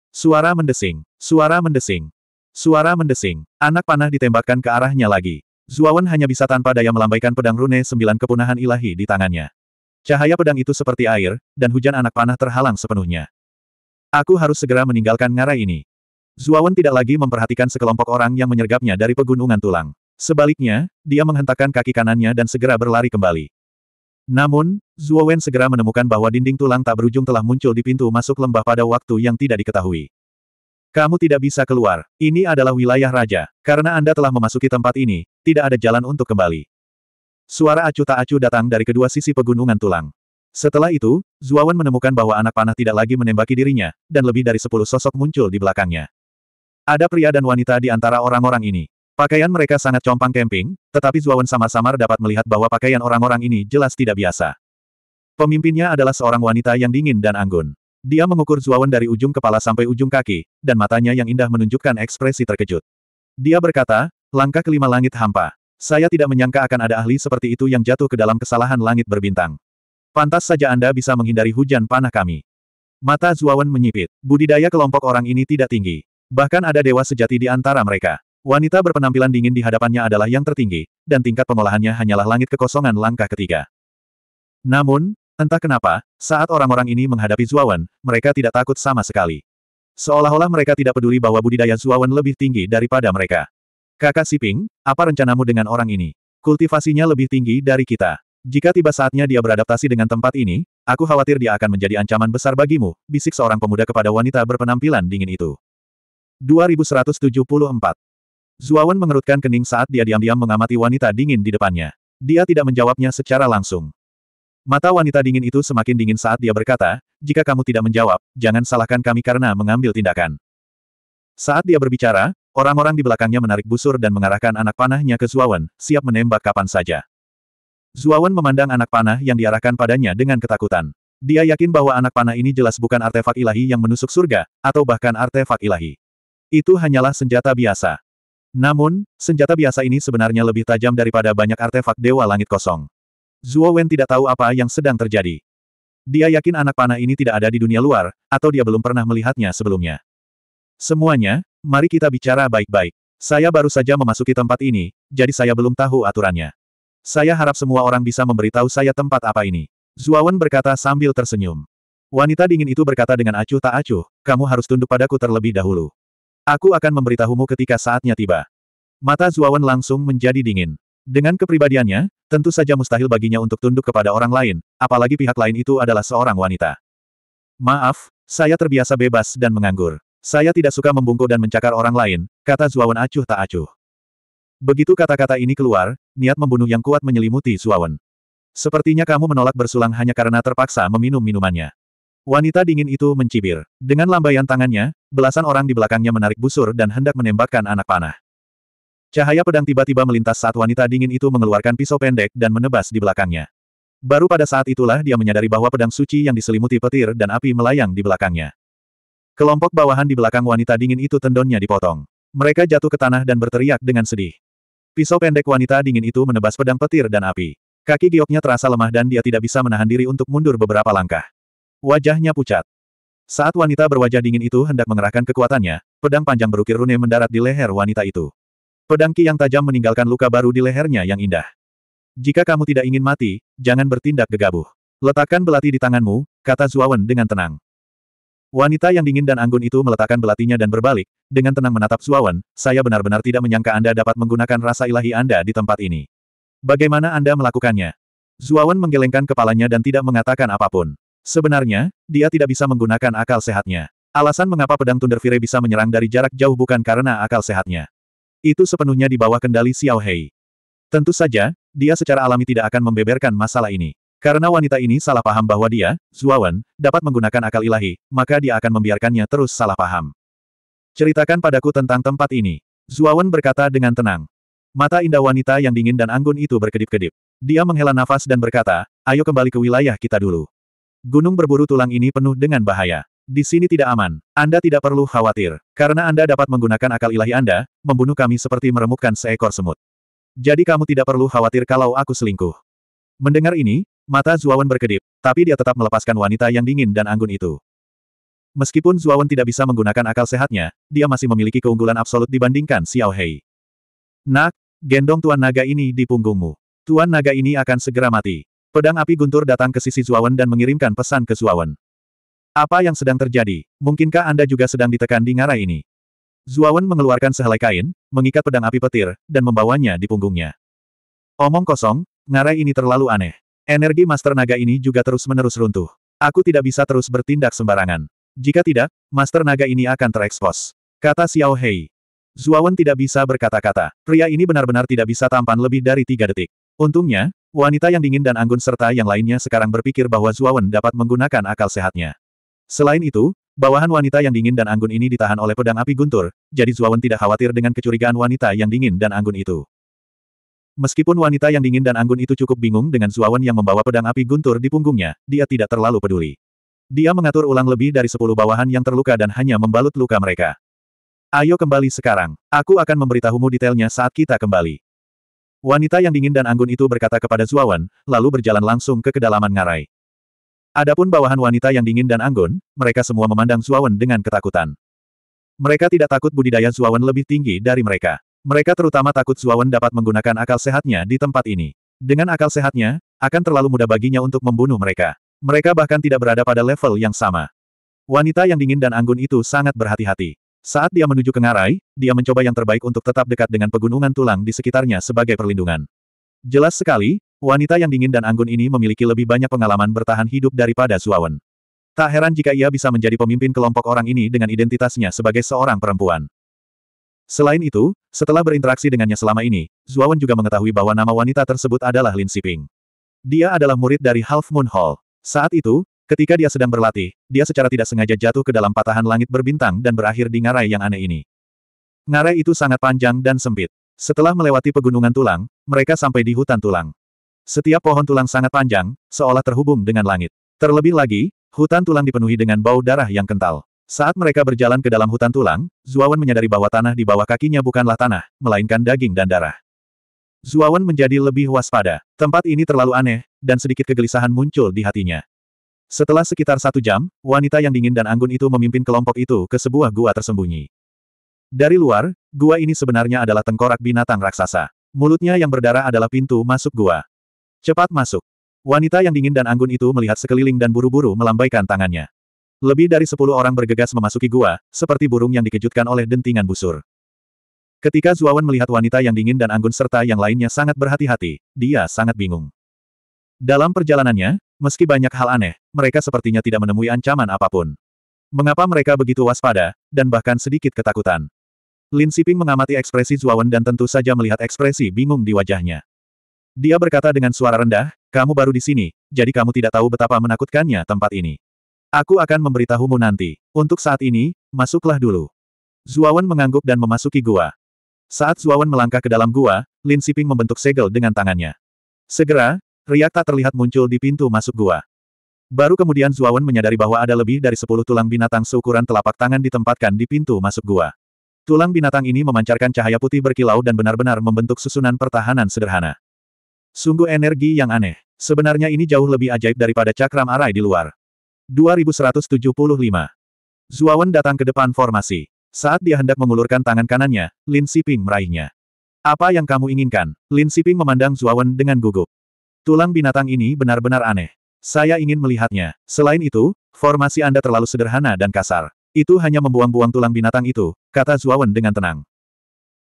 Suara mendesing. Suara mendesing. Suara mendesing. Anak panah ditembakkan ke arahnya lagi. Zuawan hanya bisa tanpa daya melambaikan pedang rune sembilan kepunahan ilahi di tangannya. Cahaya pedang itu seperti air, dan hujan anak panah terhalang sepenuhnya. Aku harus segera meninggalkan ngarai ini. Zuawan tidak lagi memperhatikan sekelompok orang yang menyergapnya dari pegunungan tulang. Sebaliknya, dia menghentakkan kaki kanannya dan segera berlari kembali. Namun, Zuo Wen segera menemukan bahwa dinding tulang tak berujung telah muncul di pintu masuk lembah pada waktu yang tidak diketahui. Kamu tidak bisa keluar, ini adalah wilayah raja, karena Anda telah memasuki tempat ini, tidak ada jalan untuk kembali. Suara acuh tak acuh datang dari kedua sisi pegunungan tulang. Setelah itu, Wen menemukan bahwa anak panah tidak lagi menembaki dirinya, dan lebih dari sepuluh sosok muncul di belakangnya. Ada pria dan wanita di antara orang-orang ini. Pakaian mereka sangat compang camping, tetapi Zuawan samar-samar dapat melihat bahwa pakaian orang-orang ini jelas tidak biasa. Pemimpinnya adalah seorang wanita yang dingin dan anggun. Dia mengukur Zuawan dari ujung kepala sampai ujung kaki, dan matanya yang indah menunjukkan ekspresi terkejut. Dia berkata, langkah kelima langit hampa. Saya tidak menyangka akan ada ahli seperti itu yang jatuh ke dalam kesalahan langit berbintang. Pantas saja Anda bisa menghindari hujan panah kami. Mata Zuawan menyipit. Budidaya kelompok orang ini tidak tinggi. Bahkan ada dewa sejati di antara mereka. Wanita berpenampilan dingin di hadapannya adalah yang tertinggi, dan tingkat pengolahannya hanyalah langit kekosongan langkah ketiga. Namun, entah kenapa, saat orang-orang ini menghadapi Zuawan, mereka tidak takut sama sekali. Seolah-olah mereka tidak peduli bahwa budidaya Zuawan lebih tinggi daripada mereka. Kakak Siping, apa rencanamu dengan orang ini? Kultivasinya lebih tinggi dari kita. Jika tiba saatnya dia beradaptasi dengan tempat ini, aku khawatir dia akan menjadi ancaman besar bagimu, bisik seorang pemuda kepada wanita berpenampilan dingin itu. 2174 Zuawan mengerutkan kening saat dia diam-diam mengamati wanita dingin di depannya. Dia tidak menjawabnya secara langsung. Mata wanita dingin itu semakin dingin saat dia berkata, jika kamu tidak menjawab, jangan salahkan kami karena mengambil tindakan. Saat dia berbicara, orang-orang di belakangnya menarik busur dan mengarahkan anak panahnya ke Zuawan, siap menembak kapan saja. Zuawan memandang anak panah yang diarahkan padanya dengan ketakutan. Dia yakin bahwa anak panah ini jelas bukan artefak ilahi yang menusuk surga, atau bahkan artefak ilahi. Itu hanyalah senjata biasa. Namun, senjata biasa ini sebenarnya lebih tajam daripada banyak artefak Dewa Langit Kosong. Zuo Wen tidak tahu apa yang sedang terjadi. Dia yakin anak panah ini tidak ada di dunia luar, atau dia belum pernah melihatnya sebelumnya. Semuanya, mari kita bicara baik-baik. Saya baru saja memasuki tempat ini, jadi saya belum tahu aturannya. Saya harap semua orang bisa memberitahu saya tempat apa ini. Wen berkata sambil tersenyum. Wanita dingin itu berkata dengan acuh tak acuh, kamu harus tunduk padaku terlebih dahulu. Aku akan memberitahumu ketika saatnya tiba. Mata Zuawan langsung menjadi dingin. Dengan kepribadiannya, tentu saja mustahil baginya untuk tunduk kepada orang lain, apalagi pihak lain itu adalah seorang wanita. Maaf, saya terbiasa bebas dan menganggur. Saya tidak suka membungkuk dan mencakar orang lain, kata Zuawan acuh tak acuh. Begitu kata-kata ini keluar, niat membunuh yang kuat menyelimuti Zuawan. Sepertinya kamu menolak bersulang hanya karena terpaksa meminum minumannya. Wanita dingin itu mencibir. Dengan lambaian tangannya, belasan orang di belakangnya menarik busur dan hendak menembakkan anak panah. Cahaya pedang tiba-tiba melintas saat wanita dingin itu mengeluarkan pisau pendek dan menebas di belakangnya. Baru pada saat itulah dia menyadari bahwa pedang suci yang diselimuti petir dan api melayang di belakangnya. Kelompok bawahan di belakang wanita dingin itu tendonnya dipotong. Mereka jatuh ke tanah dan berteriak dengan sedih. Pisau pendek wanita dingin itu menebas pedang petir dan api. Kaki gioknya terasa lemah dan dia tidak bisa menahan diri untuk mundur beberapa langkah. Wajahnya pucat. Saat wanita berwajah dingin itu hendak mengerahkan kekuatannya, pedang panjang berukir rune mendarat di leher wanita itu. Pedang ki yang tajam meninggalkan luka baru di lehernya yang indah. Jika kamu tidak ingin mati, jangan bertindak gegabah. Letakkan belati di tanganmu, kata Zuawan dengan tenang. Wanita yang dingin dan anggun itu meletakkan belatinya dan berbalik, dengan tenang menatap Zuawan, saya benar-benar tidak menyangka Anda dapat menggunakan rasa ilahi Anda di tempat ini. Bagaimana Anda melakukannya? Zuawan menggelengkan kepalanya dan tidak mengatakan apapun. Sebenarnya, dia tidak bisa menggunakan akal sehatnya. Alasan mengapa pedang Thunder Fire bisa menyerang dari jarak jauh bukan karena akal sehatnya. Itu sepenuhnya di bawah kendali Xiao Hei. Tentu saja, dia secara alami tidak akan membeberkan masalah ini. Karena wanita ini salah paham bahwa dia, Zuawan, dapat menggunakan akal ilahi, maka dia akan membiarkannya terus salah paham. Ceritakan padaku tentang tempat ini. Zuawan berkata dengan tenang. Mata indah wanita yang dingin dan anggun itu berkedip-kedip. Dia menghela nafas dan berkata, ayo kembali ke wilayah kita dulu. Gunung berburu tulang ini penuh dengan bahaya. Di sini tidak aman. Anda tidak perlu khawatir, karena Anda dapat menggunakan akal ilahi Anda, membunuh kami seperti meremukkan seekor semut. Jadi kamu tidak perlu khawatir kalau aku selingkuh. Mendengar ini, mata Zuawan berkedip, tapi dia tetap melepaskan wanita yang dingin dan anggun itu. Meskipun Zuawan tidak bisa menggunakan akal sehatnya, dia masih memiliki keunggulan absolut dibandingkan Xiao Hei. Nak, gendong Tuan Naga ini di punggungmu. Tuan Naga ini akan segera mati. Pedang api guntur datang ke sisi Zuawan dan mengirimkan pesan ke Zuawan. Apa yang sedang terjadi? Mungkinkah Anda juga sedang ditekan di ngarai ini? Zuawan mengeluarkan sehelai kain, mengikat pedang api petir, dan membawanya di punggungnya. Omong kosong, ngarai ini terlalu aneh. Energi Master Naga ini juga terus-menerus runtuh. Aku tidak bisa terus bertindak sembarangan. Jika tidak, Master Naga ini akan terekspos. Kata Xiao Hei. Zuawan tidak bisa berkata-kata. Pria ini benar-benar tidak bisa tampan lebih dari tiga detik. Untungnya, wanita yang dingin dan anggun serta yang lainnya sekarang berpikir bahwa Zuawan dapat menggunakan akal sehatnya. Selain itu, bawahan wanita yang dingin dan anggun ini ditahan oleh pedang api guntur, jadi Zuawan tidak khawatir dengan kecurigaan wanita yang dingin dan anggun itu. Meskipun wanita yang dingin dan anggun itu cukup bingung dengan Zuawan yang membawa pedang api guntur di punggungnya, dia tidak terlalu peduli. Dia mengatur ulang lebih dari sepuluh bawahan yang terluka dan hanya membalut luka mereka. Ayo kembali sekarang. Aku akan memberitahumu detailnya saat kita kembali. Wanita yang dingin dan anggun itu berkata kepada Zuawan, lalu berjalan langsung ke kedalaman ngarai. Adapun bawahan wanita yang dingin dan anggun, mereka semua memandang Zuawan dengan ketakutan. Mereka tidak takut budidaya Zuawan lebih tinggi dari mereka. Mereka terutama takut Zuawan dapat menggunakan akal sehatnya di tempat ini. Dengan akal sehatnya, akan terlalu mudah baginya untuk membunuh mereka. Mereka bahkan tidak berada pada level yang sama. Wanita yang dingin dan anggun itu sangat berhati-hati. Saat dia menuju ke ngarai, dia mencoba yang terbaik untuk tetap dekat dengan pegunungan tulang di sekitarnya sebagai perlindungan. Jelas sekali, wanita yang dingin dan anggun ini memiliki lebih banyak pengalaman bertahan hidup daripada Zuawan. Tak heran jika ia bisa menjadi pemimpin kelompok orang ini dengan identitasnya sebagai seorang perempuan. Selain itu, setelah berinteraksi dengannya selama ini, Zuawan juga mengetahui bahwa nama wanita tersebut adalah Lin Siping. Dia adalah murid dari Half Moon Hall. Saat itu, Ketika dia sedang berlatih, dia secara tidak sengaja jatuh ke dalam patahan langit berbintang dan berakhir di ngarai yang aneh ini. Ngarai itu sangat panjang dan sempit. Setelah melewati pegunungan tulang, mereka sampai di hutan tulang. Setiap pohon tulang sangat panjang, seolah terhubung dengan langit. Terlebih lagi, hutan tulang dipenuhi dengan bau darah yang kental. Saat mereka berjalan ke dalam hutan tulang, Zuawan menyadari bahwa tanah di bawah kakinya bukanlah tanah, melainkan daging dan darah. Zuawan menjadi lebih waspada. Tempat ini terlalu aneh, dan sedikit kegelisahan muncul di hatinya. Setelah sekitar satu jam, wanita yang dingin dan anggun itu memimpin kelompok itu ke sebuah gua tersembunyi. Dari luar, gua ini sebenarnya adalah tengkorak binatang raksasa. Mulutnya yang berdarah adalah pintu masuk gua. Cepat masuk. Wanita yang dingin dan anggun itu melihat sekeliling dan buru-buru melambaikan tangannya. Lebih dari sepuluh orang bergegas memasuki gua, seperti burung yang dikejutkan oleh dentingan busur. Ketika Zuawan melihat wanita yang dingin dan anggun serta yang lainnya sangat berhati-hati, dia sangat bingung. Dalam perjalanannya, Meski banyak hal aneh, mereka sepertinya tidak menemui ancaman apapun. Mengapa mereka begitu waspada, dan bahkan sedikit ketakutan? Lin Siping mengamati ekspresi Zuawan dan tentu saja melihat ekspresi bingung di wajahnya. Dia berkata dengan suara rendah, kamu baru di sini, jadi kamu tidak tahu betapa menakutkannya tempat ini. Aku akan memberitahumu nanti. Untuk saat ini, masuklah dulu. Zuawan mengangguk dan memasuki gua. Saat Zuawan melangkah ke dalam gua, Lin Siping membentuk segel dengan tangannya. Segera, Riak tak terlihat muncul di pintu masuk gua. Baru kemudian Zuawan menyadari bahwa ada lebih dari sepuluh tulang binatang seukuran telapak tangan ditempatkan di pintu masuk gua. Tulang binatang ini memancarkan cahaya putih berkilau dan benar-benar membentuk susunan pertahanan sederhana. Sungguh energi yang aneh. Sebenarnya ini jauh lebih ajaib daripada cakram arai di luar. 2175. Zuawan datang ke depan formasi. Saat dia hendak mengulurkan tangan kanannya, Lin Siping meraihnya. Apa yang kamu inginkan? Lin Siping memandang Zuawan dengan gugup. Tulang binatang ini benar-benar aneh. Saya ingin melihatnya. Selain itu, formasi Anda terlalu sederhana dan kasar. Itu hanya membuang-buang tulang binatang itu, kata Zuawan dengan tenang.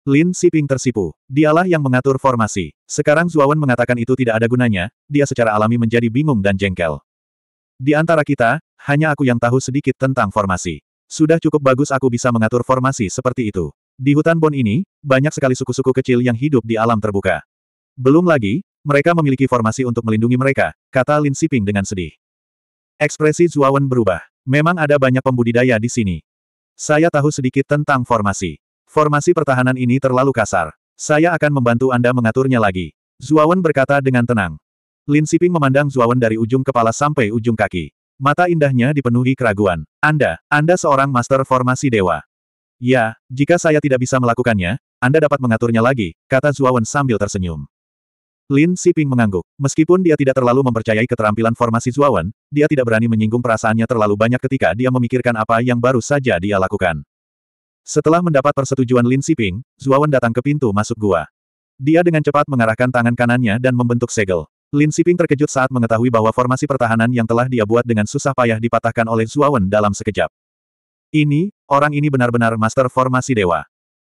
Lin Siping tersipu. Dialah yang mengatur formasi. Sekarang Zuawan mengatakan itu tidak ada gunanya, dia secara alami menjadi bingung dan jengkel. Di antara kita, hanya aku yang tahu sedikit tentang formasi. Sudah cukup bagus aku bisa mengatur formasi seperti itu. Di hutan Bon ini, banyak sekali suku-suku kecil yang hidup di alam terbuka. Belum lagi, mereka memiliki formasi untuk melindungi mereka, kata Lin Siping dengan sedih. Ekspresi Zuawan berubah. Memang ada banyak pembudidaya di sini. Saya tahu sedikit tentang formasi. Formasi pertahanan ini terlalu kasar. Saya akan membantu Anda mengaturnya lagi. Zuawan berkata dengan tenang. Lin Siping memandang Zuawan dari ujung kepala sampai ujung kaki. Mata indahnya dipenuhi keraguan. Anda, Anda seorang master formasi dewa. Ya, jika saya tidak bisa melakukannya, Anda dapat mengaturnya lagi, kata Zuawan sambil tersenyum. Lin Siping mengangguk. Meskipun dia tidak terlalu mempercayai keterampilan formasi Zuawan, dia tidak berani menyinggung perasaannya terlalu banyak ketika dia memikirkan apa yang baru saja dia lakukan. Setelah mendapat persetujuan Lin Siping, Zuawan datang ke pintu masuk gua. Dia dengan cepat mengarahkan tangan kanannya dan membentuk segel. Lin Siping terkejut saat mengetahui bahwa formasi pertahanan yang telah dia buat dengan susah payah dipatahkan oleh Zuawan dalam sekejap. Ini, orang ini benar-benar master formasi dewa.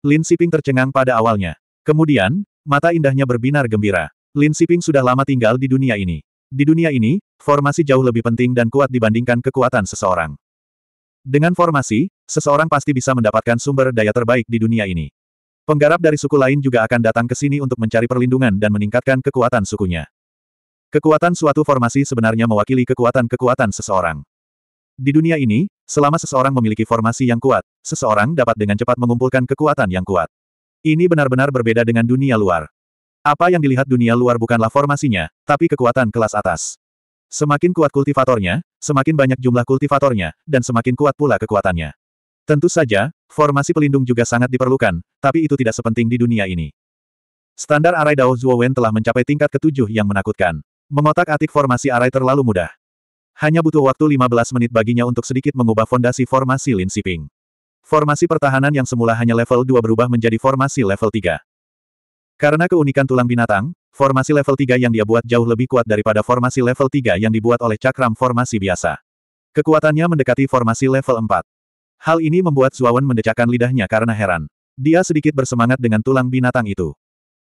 Lin Siping tercengang pada awalnya. Kemudian, mata indahnya berbinar gembira. Lin Siping sudah lama tinggal di dunia ini. Di dunia ini, formasi jauh lebih penting dan kuat dibandingkan kekuatan seseorang. Dengan formasi, seseorang pasti bisa mendapatkan sumber daya terbaik di dunia ini. Penggarap dari suku lain juga akan datang ke sini untuk mencari perlindungan dan meningkatkan kekuatan sukunya. Kekuatan suatu formasi sebenarnya mewakili kekuatan-kekuatan seseorang. Di dunia ini, selama seseorang memiliki formasi yang kuat, seseorang dapat dengan cepat mengumpulkan kekuatan yang kuat. Ini benar-benar berbeda dengan dunia luar. Apa yang dilihat dunia luar bukanlah formasinya, tapi kekuatan kelas atas. Semakin kuat kultivatornya, semakin banyak jumlah kultivatornya, dan semakin kuat pula kekuatannya. Tentu saja, formasi pelindung juga sangat diperlukan, tapi itu tidak sepenting di dunia ini. Standar arai Dao Zuowen telah mencapai tingkat ketujuh yang menakutkan. Mengotak-atik formasi arai terlalu mudah. Hanya butuh waktu 15 menit baginya untuk sedikit mengubah fondasi formasi Lin Siping. Formasi pertahanan yang semula hanya level 2 berubah menjadi formasi level 3. Karena keunikan tulang binatang, formasi level 3 yang dia buat jauh lebih kuat daripada formasi level 3 yang dibuat oleh cakram formasi biasa. Kekuatannya mendekati formasi level 4. Hal ini membuat Zuawan mendecakkan lidahnya karena heran. Dia sedikit bersemangat dengan tulang binatang itu.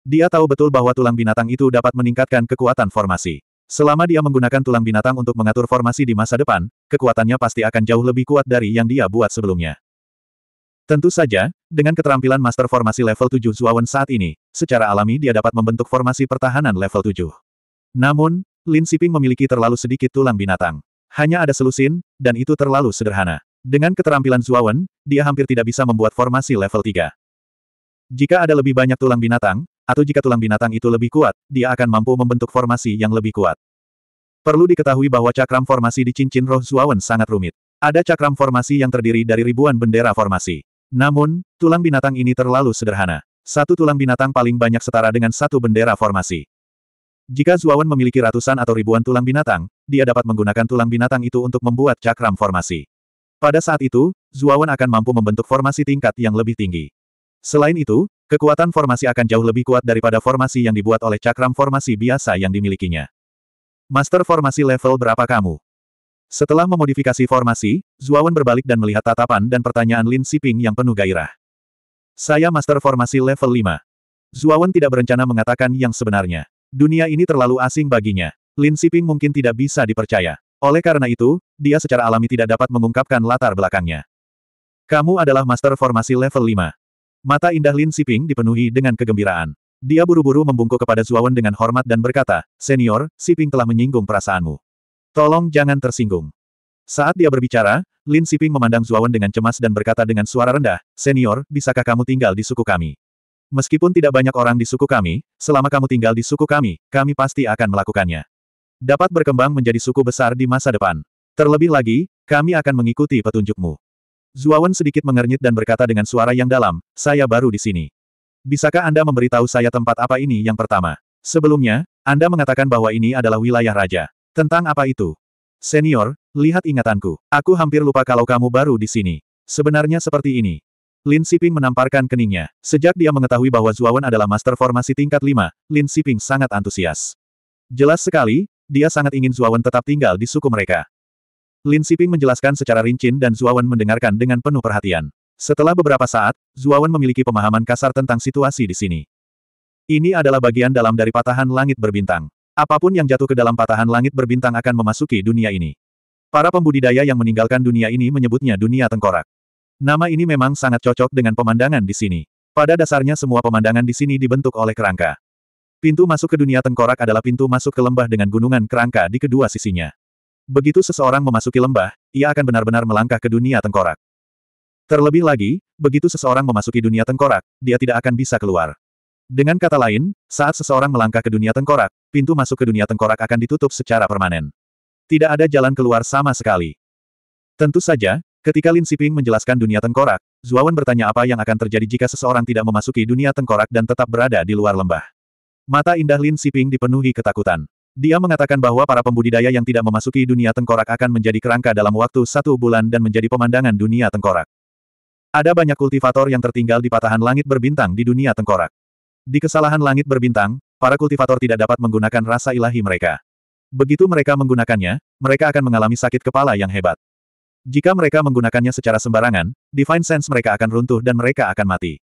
Dia tahu betul bahwa tulang binatang itu dapat meningkatkan kekuatan formasi. Selama dia menggunakan tulang binatang untuk mengatur formasi di masa depan, kekuatannya pasti akan jauh lebih kuat dari yang dia buat sebelumnya. Tentu saja, dengan keterampilan master formasi level 7 Zuawan saat ini, secara alami dia dapat membentuk formasi pertahanan level 7. Namun, Lin Siping memiliki terlalu sedikit tulang binatang. Hanya ada selusin, dan itu terlalu sederhana. Dengan keterampilan Zuawan, dia hampir tidak bisa membuat formasi level 3. Jika ada lebih banyak tulang binatang, atau jika tulang binatang itu lebih kuat, dia akan mampu membentuk formasi yang lebih kuat. Perlu diketahui bahwa cakram formasi di cincin roh Zuawan sangat rumit. Ada cakram formasi yang terdiri dari ribuan bendera formasi. Namun, tulang binatang ini terlalu sederhana. Satu tulang binatang paling banyak setara dengan satu bendera formasi. Jika Zuawan memiliki ratusan atau ribuan tulang binatang, dia dapat menggunakan tulang binatang itu untuk membuat cakram formasi. Pada saat itu, Zuawan akan mampu membentuk formasi tingkat yang lebih tinggi. Selain itu, kekuatan formasi akan jauh lebih kuat daripada formasi yang dibuat oleh cakram formasi biasa yang dimilikinya. Master formasi level berapa kamu? Setelah memodifikasi formasi, Zuawan berbalik dan melihat tatapan dan pertanyaan Lin Siping yang penuh gairah. Saya master formasi level 5. Zuawan tidak berencana mengatakan yang sebenarnya. Dunia ini terlalu asing baginya. Lin Siping mungkin tidak bisa dipercaya. Oleh karena itu, dia secara alami tidak dapat mengungkapkan latar belakangnya. Kamu adalah master formasi level 5. Mata indah Lin Siping dipenuhi dengan kegembiraan. Dia buru-buru membungkuk kepada Zuawan dengan hormat dan berkata, Senior, Siping telah menyinggung perasaanmu. Tolong jangan tersinggung. Saat dia berbicara, Lin Siping memandang Zuawan dengan cemas dan berkata dengan suara rendah, Senior, bisakah kamu tinggal di suku kami? Meskipun tidak banyak orang di suku kami, selama kamu tinggal di suku kami, kami pasti akan melakukannya. Dapat berkembang menjadi suku besar di masa depan. Terlebih lagi, kami akan mengikuti petunjukmu. Zuawan sedikit mengernyit dan berkata dengan suara yang dalam, saya baru di sini. Bisakah Anda memberitahu saya tempat apa ini yang pertama? Sebelumnya, Anda mengatakan bahwa ini adalah wilayah raja. Tentang apa itu? Senior, lihat ingatanku. Aku hampir lupa kalau kamu baru di sini. Sebenarnya seperti ini. Lin Siping menamparkan keningnya. Sejak dia mengetahui bahwa Zuawan adalah master formasi tingkat 5, Lin Siping sangat antusias. Jelas sekali, dia sangat ingin Zuawan tetap tinggal di suku mereka. Lin Siping menjelaskan secara rinci dan Zuawan mendengarkan dengan penuh perhatian. Setelah beberapa saat, Zuawan memiliki pemahaman kasar tentang situasi di sini. Ini adalah bagian dalam dari patahan langit berbintang. Apapun yang jatuh ke dalam patahan langit berbintang akan memasuki dunia ini. Para pembudidaya yang meninggalkan dunia ini menyebutnya dunia tengkorak. Nama ini memang sangat cocok dengan pemandangan di sini. Pada dasarnya semua pemandangan di sini dibentuk oleh kerangka. Pintu masuk ke dunia tengkorak adalah pintu masuk ke lembah dengan gunungan kerangka di kedua sisinya. Begitu seseorang memasuki lembah, ia akan benar-benar melangkah ke dunia tengkorak. Terlebih lagi, begitu seseorang memasuki dunia tengkorak, dia tidak akan bisa keluar. Dengan kata lain, saat seseorang melangkah ke dunia tengkorak, pintu masuk ke dunia tengkorak akan ditutup secara permanen. Tidak ada jalan keluar sama sekali. Tentu saja, ketika Lin Siping menjelaskan dunia tengkorak, Zuawan bertanya apa yang akan terjadi jika seseorang tidak memasuki dunia tengkorak dan tetap berada di luar lembah. Mata indah Lin Siping dipenuhi ketakutan. Dia mengatakan bahwa para pembudidaya yang tidak memasuki dunia tengkorak akan menjadi kerangka dalam waktu satu bulan dan menjadi pemandangan dunia tengkorak. Ada banyak kultivator yang tertinggal di patahan langit berbintang di dunia tengkorak. Di kesalahan langit berbintang, para kultivator tidak dapat menggunakan rasa ilahi mereka. Begitu mereka menggunakannya, mereka akan mengalami sakit kepala yang hebat. Jika mereka menggunakannya secara sembarangan, Divine Sense mereka akan runtuh dan mereka akan mati.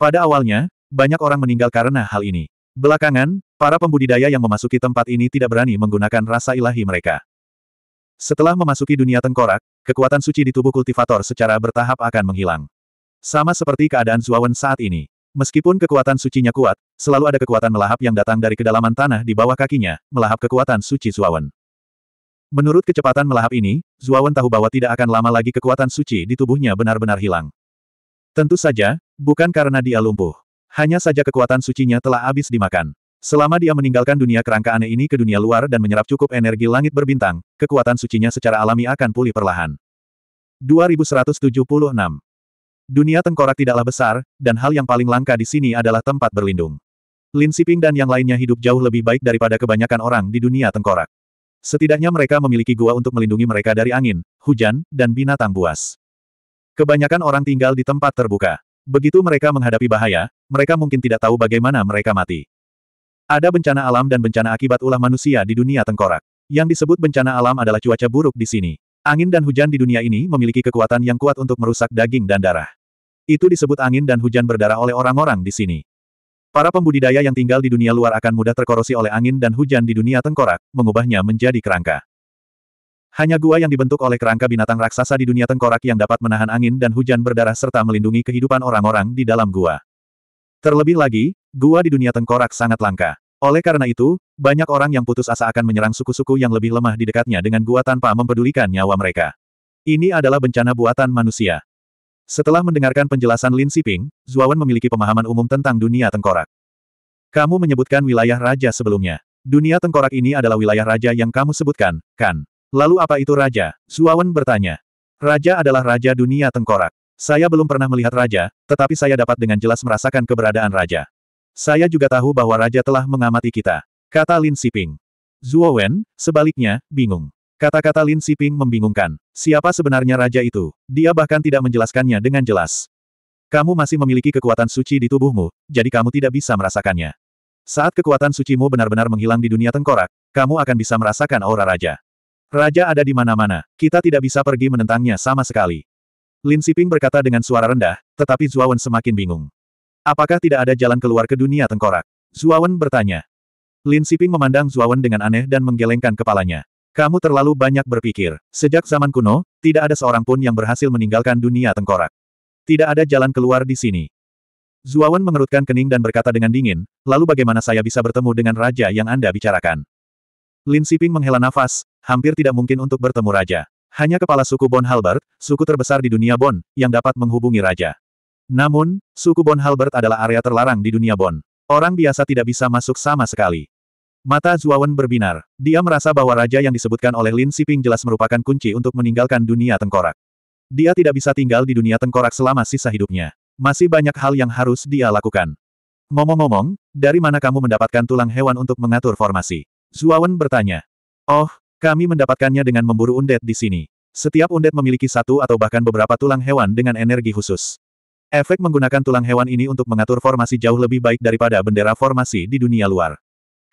Pada awalnya, banyak orang meninggal karena hal ini. Belakangan, para pembudidaya yang memasuki tempat ini tidak berani menggunakan rasa ilahi mereka. Setelah memasuki dunia tengkorak, kekuatan suci di tubuh kultivator secara bertahap akan menghilang. Sama seperti keadaan Zuawan saat ini. Meskipun kekuatan sucinya kuat, selalu ada kekuatan melahap yang datang dari kedalaman tanah di bawah kakinya, melahap kekuatan suci Zuawan. Menurut kecepatan melahap ini, Zuawan tahu bahwa tidak akan lama lagi kekuatan suci di tubuhnya benar-benar hilang. Tentu saja, bukan karena dia lumpuh. Hanya saja kekuatan sucinya telah habis dimakan. Selama dia meninggalkan dunia kerangka aneh ini ke dunia luar dan menyerap cukup energi langit berbintang, kekuatan sucinya secara alami akan pulih perlahan. 2176 Dunia tengkorak tidaklah besar, dan hal yang paling langka di sini adalah tempat berlindung. Lin Siping dan yang lainnya hidup jauh lebih baik daripada kebanyakan orang di dunia tengkorak. Setidaknya mereka memiliki gua untuk melindungi mereka dari angin, hujan, dan binatang buas. Kebanyakan orang tinggal di tempat terbuka. Begitu mereka menghadapi bahaya, mereka mungkin tidak tahu bagaimana mereka mati. Ada bencana alam dan bencana akibat ulah manusia di dunia tengkorak. Yang disebut bencana alam adalah cuaca buruk di sini. Angin dan hujan di dunia ini memiliki kekuatan yang kuat untuk merusak daging dan darah. Itu disebut angin dan hujan berdarah oleh orang-orang di sini. Para pembudidaya yang tinggal di dunia luar akan mudah terkorosi oleh angin dan hujan di dunia tengkorak, mengubahnya menjadi kerangka. Hanya gua yang dibentuk oleh kerangka binatang raksasa di dunia tengkorak yang dapat menahan angin dan hujan berdarah serta melindungi kehidupan orang-orang di dalam gua. Terlebih lagi, gua di dunia tengkorak sangat langka. Oleh karena itu, banyak orang yang putus asa akan menyerang suku-suku yang lebih lemah di dekatnya dengan gua tanpa mempedulikan nyawa mereka. Ini adalah bencana buatan manusia. Setelah mendengarkan penjelasan Lin Siping, Zuawan memiliki pemahaman umum tentang dunia tengkorak. Kamu menyebutkan wilayah raja sebelumnya. Dunia tengkorak ini adalah wilayah raja yang kamu sebutkan, kan? Lalu apa itu raja? Zuawan bertanya. Raja adalah raja dunia tengkorak. Saya belum pernah melihat raja, tetapi saya dapat dengan jelas merasakan keberadaan raja. Saya juga tahu bahwa raja telah mengamati kita. Kata Lin Siping. Zuo Wen, sebaliknya, bingung. Kata-kata Lin Siping membingungkan. Siapa sebenarnya raja itu? Dia bahkan tidak menjelaskannya dengan jelas. Kamu masih memiliki kekuatan suci di tubuhmu, jadi kamu tidak bisa merasakannya. Saat kekuatan sucimu benar-benar menghilang di dunia tengkorak, kamu akan bisa merasakan aura raja. Raja ada di mana-mana, kita tidak bisa pergi menentangnya sama sekali. Lin Siping berkata dengan suara rendah, tetapi Zuawan semakin bingung. Apakah tidak ada jalan keluar ke dunia tengkorak? Zuawan bertanya. Lin Siping memandang Zuawan dengan aneh dan menggelengkan kepalanya. Kamu terlalu banyak berpikir. Sejak zaman kuno, tidak ada seorang pun yang berhasil meninggalkan dunia tengkorak. Tidak ada jalan keluar di sini. Zuawan mengerutkan kening dan berkata dengan dingin, lalu bagaimana saya bisa bertemu dengan raja yang Anda bicarakan? Lin Siping menghela nafas, hampir tidak mungkin untuk bertemu raja. Hanya kepala suku Bon Halbert, suku terbesar di dunia Bon, yang dapat menghubungi raja. Namun, suku Bon Halbert adalah area terlarang di dunia Bon. Orang biasa tidak bisa masuk sama sekali. Mata Zuawan berbinar. Dia merasa bahwa raja yang disebutkan oleh Lin Siping jelas merupakan kunci untuk meninggalkan dunia tengkorak. Dia tidak bisa tinggal di dunia tengkorak selama sisa hidupnya. Masih banyak hal yang harus dia lakukan. Ngomong-ngomong, dari mana kamu mendapatkan tulang hewan untuk mengatur formasi? Zuawan bertanya. Oh, kami mendapatkannya dengan memburu undet di sini. Setiap undet memiliki satu atau bahkan beberapa tulang hewan dengan energi khusus. Efek menggunakan tulang hewan ini untuk mengatur formasi jauh lebih baik daripada bendera formasi di dunia luar.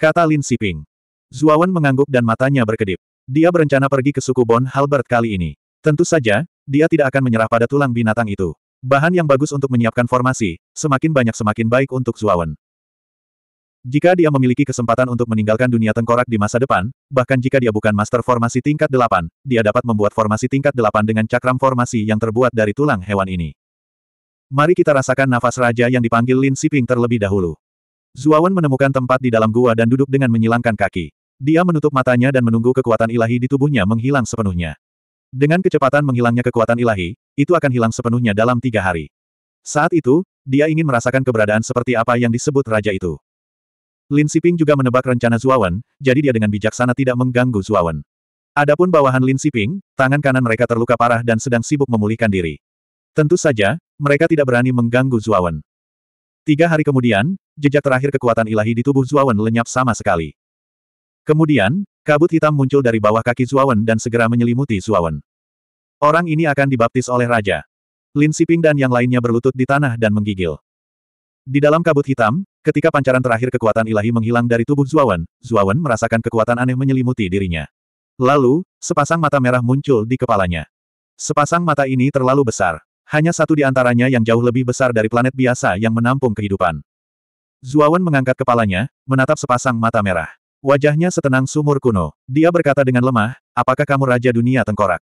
Kata Lin Siping. Zuawan mengangguk dan matanya berkedip. Dia berencana pergi ke suku Bon Halbert kali ini. Tentu saja, dia tidak akan menyerah pada tulang binatang itu. Bahan yang bagus untuk menyiapkan formasi, semakin banyak semakin baik untuk Zuawan. Jika dia memiliki kesempatan untuk meninggalkan dunia tengkorak di masa depan, bahkan jika dia bukan master formasi tingkat delapan, dia dapat membuat formasi tingkat delapan dengan cakram formasi yang terbuat dari tulang hewan ini. Mari kita rasakan nafas raja yang dipanggil Lin Siping terlebih dahulu. Zuawan menemukan tempat di dalam gua dan duduk dengan menyilangkan kaki. Dia menutup matanya dan menunggu kekuatan ilahi di tubuhnya menghilang sepenuhnya. Dengan kecepatan menghilangnya kekuatan ilahi, itu akan hilang sepenuhnya dalam tiga hari. Saat itu, dia ingin merasakan keberadaan seperti apa yang disebut raja itu. Lin Siping juga menebak rencana Zuawan, jadi dia dengan bijaksana tidak mengganggu Zuawan. Adapun bawahan Lin Siping, tangan kanan mereka terluka parah dan sedang sibuk memulihkan diri. Tentu saja, mereka tidak berani mengganggu Zuawan. Tiga hari kemudian, jejak terakhir kekuatan ilahi di tubuh Zuawan lenyap sama sekali. Kemudian, kabut hitam muncul dari bawah kaki Zuawan dan segera menyelimuti Zuawan. Orang ini akan dibaptis oleh raja. Lin Siping dan yang lainnya berlutut di tanah dan menggigil. Di dalam kabut hitam, ketika pancaran terakhir kekuatan ilahi menghilang dari tubuh Zuawan, Zuawan merasakan kekuatan aneh menyelimuti dirinya. Lalu, sepasang mata merah muncul di kepalanya. Sepasang mata ini terlalu besar. Hanya satu di antaranya yang jauh lebih besar dari planet biasa yang menampung kehidupan. Zuawan mengangkat kepalanya, menatap sepasang mata merah. Wajahnya setenang sumur kuno. Dia berkata dengan lemah, apakah kamu Raja Dunia Tengkorak?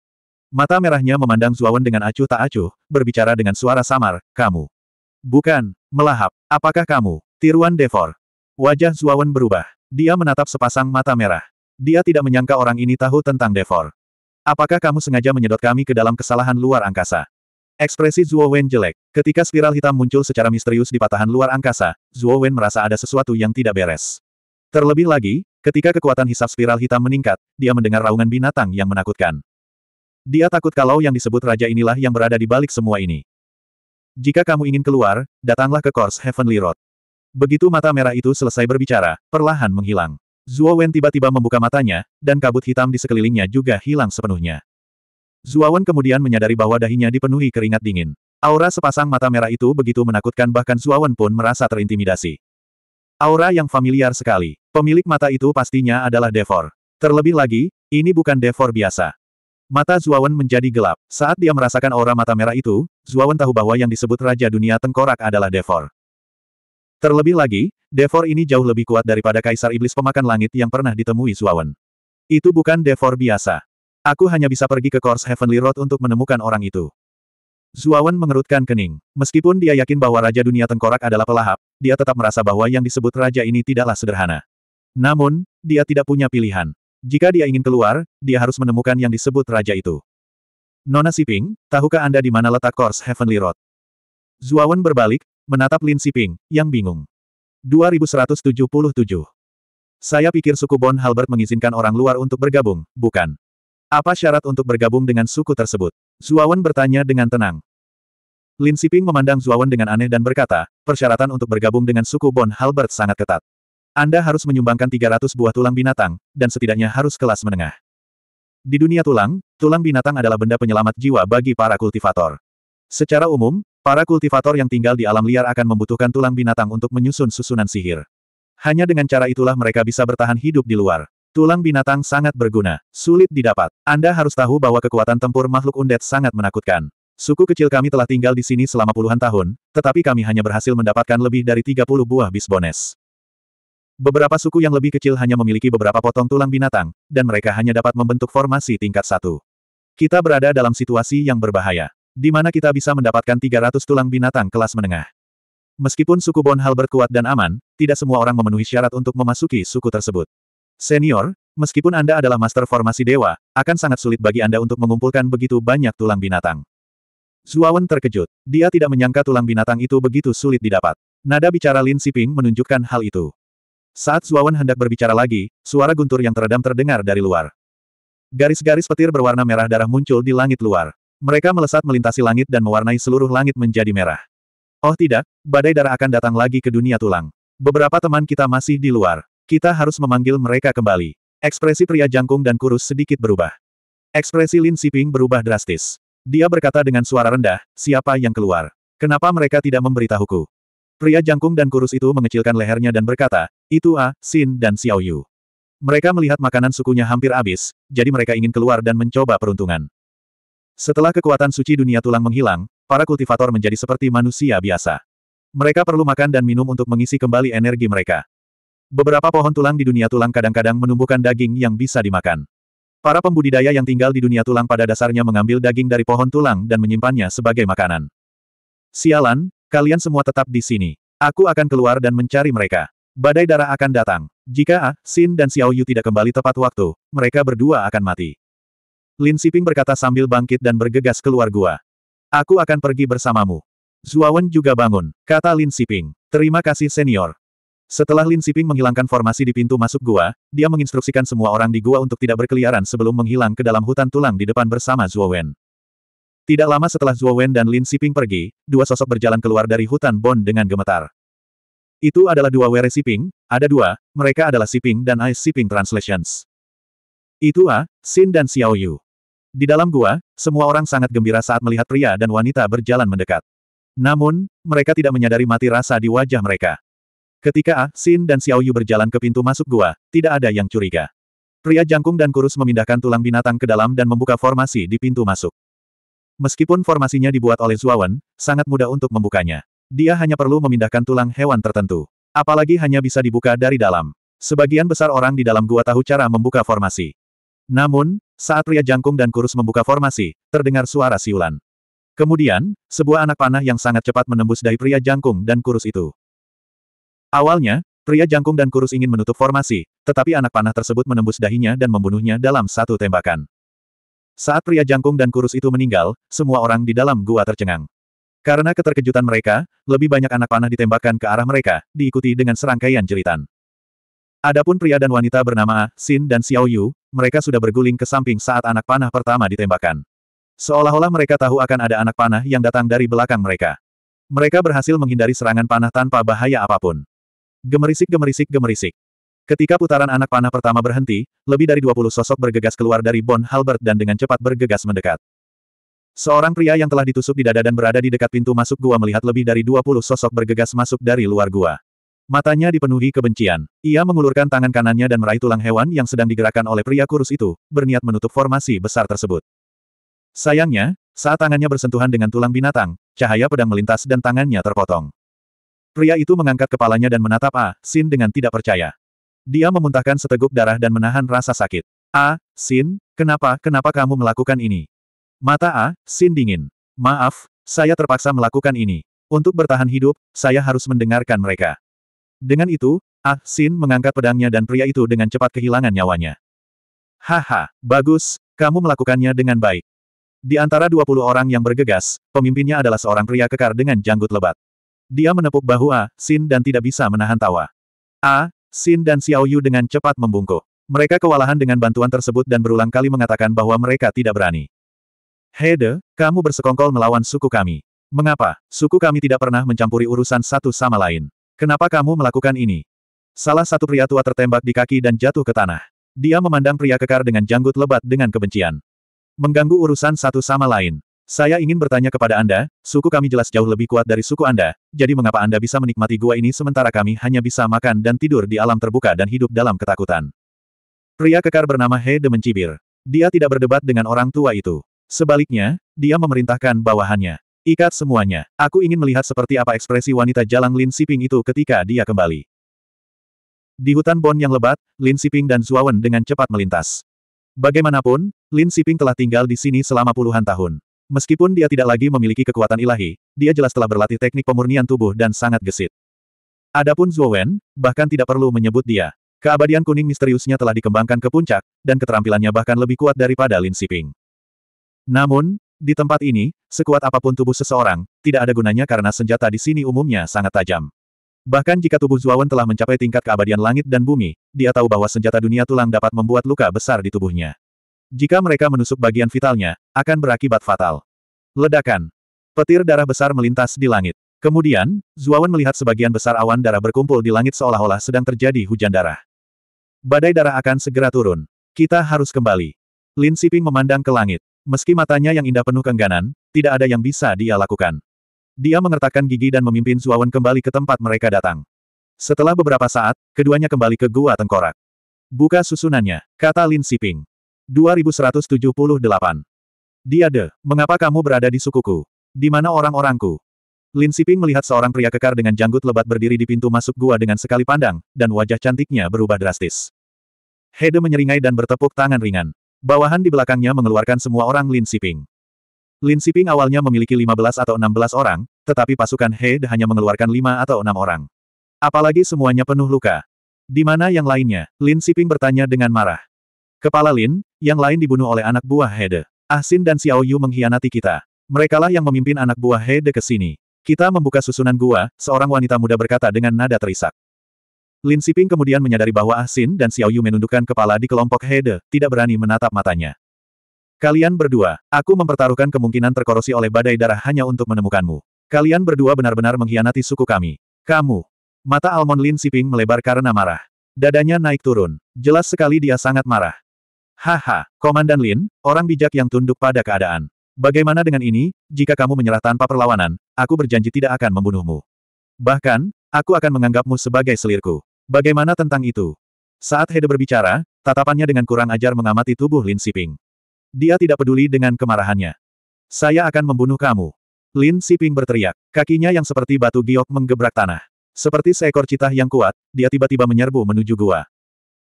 Mata merahnya memandang Zuawan dengan acuh tak acuh, berbicara dengan suara samar, kamu. Bukan, melahap, apakah kamu, tiruan Devor? Wajah Zuawan berubah. Dia menatap sepasang mata merah. Dia tidak menyangka orang ini tahu tentang Devor. Apakah kamu sengaja menyedot kami ke dalam kesalahan luar angkasa? Ekspresi Zhuo Wen jelek. Ketika spiral hitam muncul secara misterius di patahan luar angkasa, Zhuo Wen merasa ada sesuatu yang tidak beres. Terlebih lagi, ketika kekuatan hisap spiral hitam meningkat, dia mendengar raungan binatang yang menakutkan. Dia takut kalau yang disebut raja inilah yang berada di balik semua ini. Jika kamu ingin keluar, datanglah ke Course Heavenly Road. Begitu mata merah itu selesai berbicara, perlahan menghilang. Zhuo Wen tiba-tiba membuka matanya, dan kabut hitam di sekelilingnya juga hilang sepenuhnya. Zuawan kemudian menyadari bahwa dahinya dipenuhi keringat dingin. Aura sepasang mata merah itu begitu menakutkan bahkan Zuawan pun merasa terintimidasi. Aura yang familiar sekali. Pemilik mata itu pastinya adalah Devor. Terlebih lagi, ini bukan Devor biasa. Mata Zuawan menjadi gelap. Saat dia merasakan aura mata merah itu, Zuawan tahu bahwa yang disebut Raja Dunia Tengkorak adalah Devor. Terlebih lagi, Devor ini jauh lebih kuat daripada Kaisar Iblis Pemakan Langit yang pernah ditemui Zuawan. Itu bukan Devor biasa. Aku hanya bisa pergi ke Course Heavenly Road untuk menemukan orang itu. Zuawan mengerutkan kening. Meskipun dia yakin bahwa Raja Dunia Tengkorak adalah pelahap, dia tetap merasa bahwa yang disebut Raja ini tidaklah sederhana. Namun, dia tidak punya pilihan. Jika dia ingin keluar, dia harus menemukan yang disebut Raja itu. Nona Siping, tahukah Anda di mana letak Course Heavenly Road? Zuawan berbalik, menatap Lin Siping, yang bingung. 2177 Saya pikir suku Bon Halbert mengizinkan orang luar untuk bergabung, bukan? Apa syarat untuk bergabung dengan suku tersebut? Zuawan bertanya dengan tenang. Lin Siping memandang Zuawan dengan aneh dan berkata, persyaratan untuk bergabung dengan suku Bon Halbert sangat ketat. Anda harus menyumbangkan 300 buah tulang binatang, dan setidaknya harus kelas menengah. Di dunia tulang, tulang binatang adalah benda penyelamat jiwa bagi para kultivator. Secara umum, para kultivator yang tinggal di alam liar akan membutuhkan tulang binatang untuk menyusun susunan sihir. Hanya dengan cara itulah mereka bisa bertahan hidup di luar. Tulang binatang sangat berguna, sulit didapat. Anda harus tahu bahwa kekuatan tempur makhluk undet sangat menakutkan. Suku kecil kami telah tinggal di sini selama puluhan tahun, tetapi kami hanya berhasil mendapatkan lebih dari 30 buah bisbones. Beberapa suku yang lebih kecil hanya memiliki beberapa potong tulang binatang, dan mereka hanya dapat membentuk formasi tingkat satu. Kita berada dalam situasi yang berbahaya, di mana kita bisa mendapatkan 300 tulang binatang kelas menengah. Meskipun suku Bonhal berkuat dan aman, tidak semua orang memenuhi syarat untuk memasuki suku tersebut. Senior, meskipun Anda adalah master formasi dewa, akan sangat sulit bagi Anda untuk mengumpulkan begitu banyak tulang binatang. Zuawan terkejut. Dia tidak menyangka tulang binatang itu begitu sulit didapat. Nada bicara Lin Siping menunjukkan hal itu. Saat Zuawan hendak berbicara lagi, suara guntur yang teredam terdengar dari luar. Garis-garis petir berwarna merah darah muncul di langit luar. Mereka melesat melintasi langit dan mewarnai seluruh langit menjadi merah. Oh tidak, badai darah akan datang lagi ke dunia tulang. Beberapa teman kita masih di luar. Kita harus memanggil mereka kembali. Ekspresi pria jangkung dan kurus sedikit berubah. Ekspresi Lin Siping berubah drastis. Dia berkata dengan suara rendah, siapa yang keluar? Kenapa mereka tidak memberitahuku? Pria jangkung dan kurus itu mengecilkan lehernya dan berkata, itu A, Sin dan Xiao Yu. Mereka melihat makanan sukunya hampir habis, jadi mereka ingin keluar dan mencoba peruntungan. Setelah kekuatan suci dunia tulang menghilang, para kultivator menjadi seperti manusia biasa. Mereka perlu makan dan minum untuk mengisi kembali energi mereka. Beberapa pohon tulang di dunia tulang kadang-kadang menumbuhkan daging yang bisa dimakan. Para pembudidaya yang tinggal di dunia tulang pada dasarnya mengambil daging dari pohon tulang dan menyimpannya sebagai makanan. Sialan, kalian semua tetap di sini. Aku akan keluar dan mencari mereka. Badai darah akan datang. Jika A, Sin dan Xiao Yu tidak kembali tepat waktu, mereka berdua akan mati. Lin Siping berkata sambil bangkit dan bergegas keluar gua. Aku akan pergi bersamamu. Zuawan juga bangun, kata Lin Siping. Terima kasih senior. Setelah Lin Siping menghilangkan formasi di pintu masuk gua, dia menginstruksikan semua orang di gua untuk tidak berkeliaran sebelum menghilang ke dalam hutan tulang di depan bersama Zhuo Wen. Tidak lama setelah Zhuo Wen dan Lin Siping pergi, dua sosok berjalan keluar dari hutan Bon dengan gemetar. Itu adalah dua Were Siping, ada dua, mereka adalah Siping dan Ice Siping Translations. Itu A, Sin dan Xiao Yu. Di dalam gua, semua orang sangat gembira saat melihat pria dan wanita berjalan mendekat. Namun, mereka tidak menyadari mati rasa di wajah mereka. Ketika Ah, Sin dan Xiaoyu berjalan ke pintu masuk gua, tidak ada yang curiga. Pria jangkung dan kurus memindahkan tulang binatang ke dalam dan membuka formasi di pintu masuk. Meskipun formasinya dibuat oleh Zuawan, sangat mudah untuk membukanya. Dia hanya perlu memindahkan tulang hewan tertentu. Apalagi hanya bisa dibuka dari dalam. Sebagian besar orang di dalam gua tahu cara membuka formasi. Namun, saat pria jangkung dan kurus membuka formasi, terdengar suara siulan. Kemudian, sebuah anak panah yang sangat cepat menembus dari pria jangkung dan kurus itu. Awalnya, pria jangkung dan kurus ingin menutup formasi, tetapi anak panah tersebut menembus dahinya dan membunuhnya dalam satu tembakan. Saat pria jangkung dan kurus itu meninggal, semua orang di dalam gua tercengang. Karena keterkejutan mereka, lebih banyak anak panah ditembakkan ke arah mereka, diikuti dengan serangkaian jeritan. Adapun pria dan wanita bernama Xin dan Xiao Yu, mereka sudah berguling ke samping saat anak panah pertama ditembakkan. Seolah-olah mereka tahu akan ada anak panah yang datang dari belakang mereka. Mereka berhasil menghindari serangan panah tanpa bahaya apapun. Gemerisik gemerisik gemerisik. Ketika putaran anak panah pertama berhenti, lebih dari 20 sosok bergegas keluar dari Bon Halbert dan dengan cepat bergegas mendekat. Seorang pria yang telah ditusuk di dada dan berada di dekat pintu masuk gua melihat lebih dari 20 sosok bergegas masuk dari luar gua. Matanya dipenuhi kebencian. Ia mengulurkan tangan kanannya dan meraih tulang hewan yang sedang digerakkan oleh pria kurus itu, berniat menutup formasi besar tersebut. Sayangnya, saat tangannya bersentuhan dengan tulang binatang, cahaya pedang melintas dan tangannya terpotong. Pria itu mengangkat kepalanya dan menatap A. Sin dengan tidak percaya. Dia memuntahkan seteguk darah dan menahan rasa sakit. A. Sin, kenapa, kenapa kamu melakukan ini? Mata A. Sin dingin. Maaf, saya terpaksa melakukan ini. Untuk bertahan hidup, saya harus mendengarkan mereka. Dengan itu, A. Sin mengangkat pedangnya dan pria itu dengan cepat kehilangan nyawanya. Haha, bagus, kamu melakukannya dengan baik. Di antara 20 orang yang bergegas, pemimpinnya adalah seorang pria kekar dengan janggut lebat. Dia menepuk bahu A, Sin dan tidak bisa menahan tawa. A, Sin dan Xiao Yu dengan cepat membungkuk. Mereka kewalahan dengan bantuan tersebut dan berulang kali mengatakan bahwa mereka tidak berani. Hede, kamu bersekongkol melawan suku kami. Mengapa? Suku kami tidak pernah mencampuri urusan satu sama lain. Kenapa kamu melakukan ini? Salah satu pria tua tertembak di kaki dan jatuh ke tanah. Dia memandang pria kekar dengan janggut lebat dengan kebencian. Mengganggu urusan satu sama lain. Saya ingin bertanya kepada Anda, suku kami jelas jauh lebih kuat dari suku Anda, jadi mengapa Anda bisa menikmati gua ini sementara kami hanya bisa makan dan tidur di alam terbuka dan hidup dalam ketakutan? Pria kekar bernama He De mencibir. Dia tidak berdebat dengan orang tua itu. Sebaliknya, dia memerintahkan bawahannya. Ikat semuanya. Aku ingin melihat seperti apa ekspresi wanita jalang Lin Siping itu ketika dia kembali. Di hutan Bon yang lebat, Lin Siping dan Zuawan dengan cepat melintas. Bagaimanapun, Lin Siping telah tinggal di sini selama puluhan tahun. Meskipun dia tidak lagi memiliki kekuatan ilahi, dia jelas telah berlatih teknik pemurnian tubuh dan sangat gesit. Adapun Zhou Wen, bahkan tidak perlu menyebut dia. Keabadian kuning misteriusnya telah dikembangkan ke puncak, dan keterampilannya bahkan lebih kuat daripada Lin Siping. Namun, di tempat ini, sekuat apapun tubuh seseorang, tidak ada gunanya karena senjata di sini umumnya sangat tajam. Bahkan jika tubuh Wen telah mencapai tingkat keabadian langit dan bumi, dia tahu bahwa senjata dunia tulang dapat membuat luka besar di tubuhnya. Jika mereka menusuk bagian vitalnya, akan berakibat fatal. Ledakan. Petir darah besar melintas di langit. Kemudian, Zuawan melihat sebagian besar awan darah berkumpul di langit seolah-olah sedang terjadi hujan darah. Badai darah akan segera turun. Kita harus kembali. Lin Siping memandang ke langit. Meski matanya yang indah penuh kengganan, tidak ada yang bisa dia lakukan. Dia mengertakkan gigi dan memimpin Zuawan kembali ke tempat mereka datang. Setelah beberapa saat, keduanya kembali ke gua tengkorak. Buka susunannya, kata Lin Siping. 2178. Dia De, mengapa kamu berada di sukuku? Di mana orang-orangku? Lin Siping melihat seorang pria kekar dengan janggut lebat berdiri di pintu masuk gua dengan sekali pandang, dan wajah cantiknya berubah drastis. Hede menyeringai dan bertepuk tangan ringan. Bawahan di belakangnya mengeluarkan semua orang Lin Siping. Lin Siping awalnya memiliki 15 atau 16 orang, tetapi pasukan Hede hanya mengeluarkan 5 atau 6 orang. Apalagi semuanya penuh luka. Di mana yang lainnya? Lin Siping bertanya dengan marah. Kepala Lin, yang lain dibunuh oleh anak buah Hede. Ahsin dan Xiao Yu mengkhianati kita. Merekalah yang memimpin anak buah Hede ke sini. Kita membuka susunan gua, seorang wanita muda berkata dengan nada terisak. Lin Siping kemudian menyadari bahwa Ahsin dan Xiao Yu menundukkan kepala di kelompok Hede, tidak berani menatap matanya. Kalian berdua, aku mempertaruhkan kemungkinan terkorosi oleh badai darah hanya untuk menemukanmu. Kalian berdua benar-benar mengkhianati suku kami. Kamu. Mata almond Lin Siping melebar karena marah. Dadanya naik turun. Jelas sekali dia sangat marah. Haha, Komandan Lin, orang bijak yang tunduk pada keadaan. Bagaimana dengan ini, jika kamu menyerah tanpa perlawanan, aku berjanji tidak akan membunuhmu. Bahkan, aku akan menganggapmu sebagai selirku. Bagaimana tentang itu? Saat Hede berbicara, tatapannya dengan kurang ajar mengamati tubuh Lin Siping. Dia tidak peduli dengan kemarahannya. Saya akan membunuh kamu. Lin Siping berteriak, kakinya yang seperti batu giok menggebrak tanah. Seperti seekor citah yang kuat, dia tiba-tiba menyerbu menuju gua.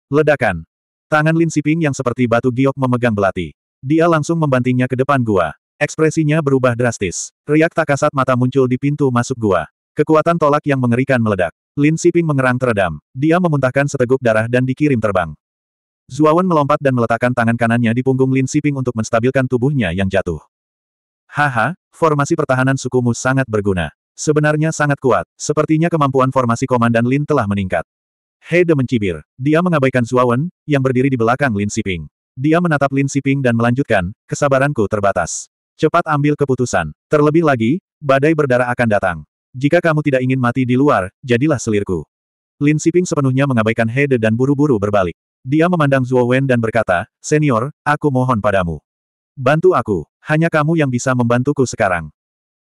Ledakan. Tangan Lin Siping yang seperti batu giok memegang belati. Dia langsung membantingnya ke depan gua. Ekspresinya berubah drastis. Riak tak kasat mata muncul di pintu masuk gua. Kekuatan tolak yang mengerikan meledak. Lin Siping mengerang teredam. Dia memuntahkan seteguk darah dan dikirim terbang. Zuawan melompat dan meletakkan tangan kanannya di punggung Lin Siping untuk menstabilkan tubuhnya yang jatuh. Haha, formasi pertahanan sukumu sangat berguna. Sebenarnya sangat kuat, sepertinya kemampuan formasi Komandan Lin telah meningkat. Heide mencibir. Dia mengabaikan Zuawan, yang berdiri di belakang Lin Siping. Dia menatap Lin Siping dan melanjutkan, kesabaranku terbatas. Cepat ambil keputusan. Terlebih lagi, badai berdarah akan datang. Jika kamu tidak ingin mati di luar, jadilah selirku. Lin Siping sepenuhnya mengabaikan Heide dan buru-buru berbalik. Dia memandang Zuo Wen dan berkata, Senior, aku mohon padamu. Bantu aku. Hanya kamu yang bisa membantuku sekarang.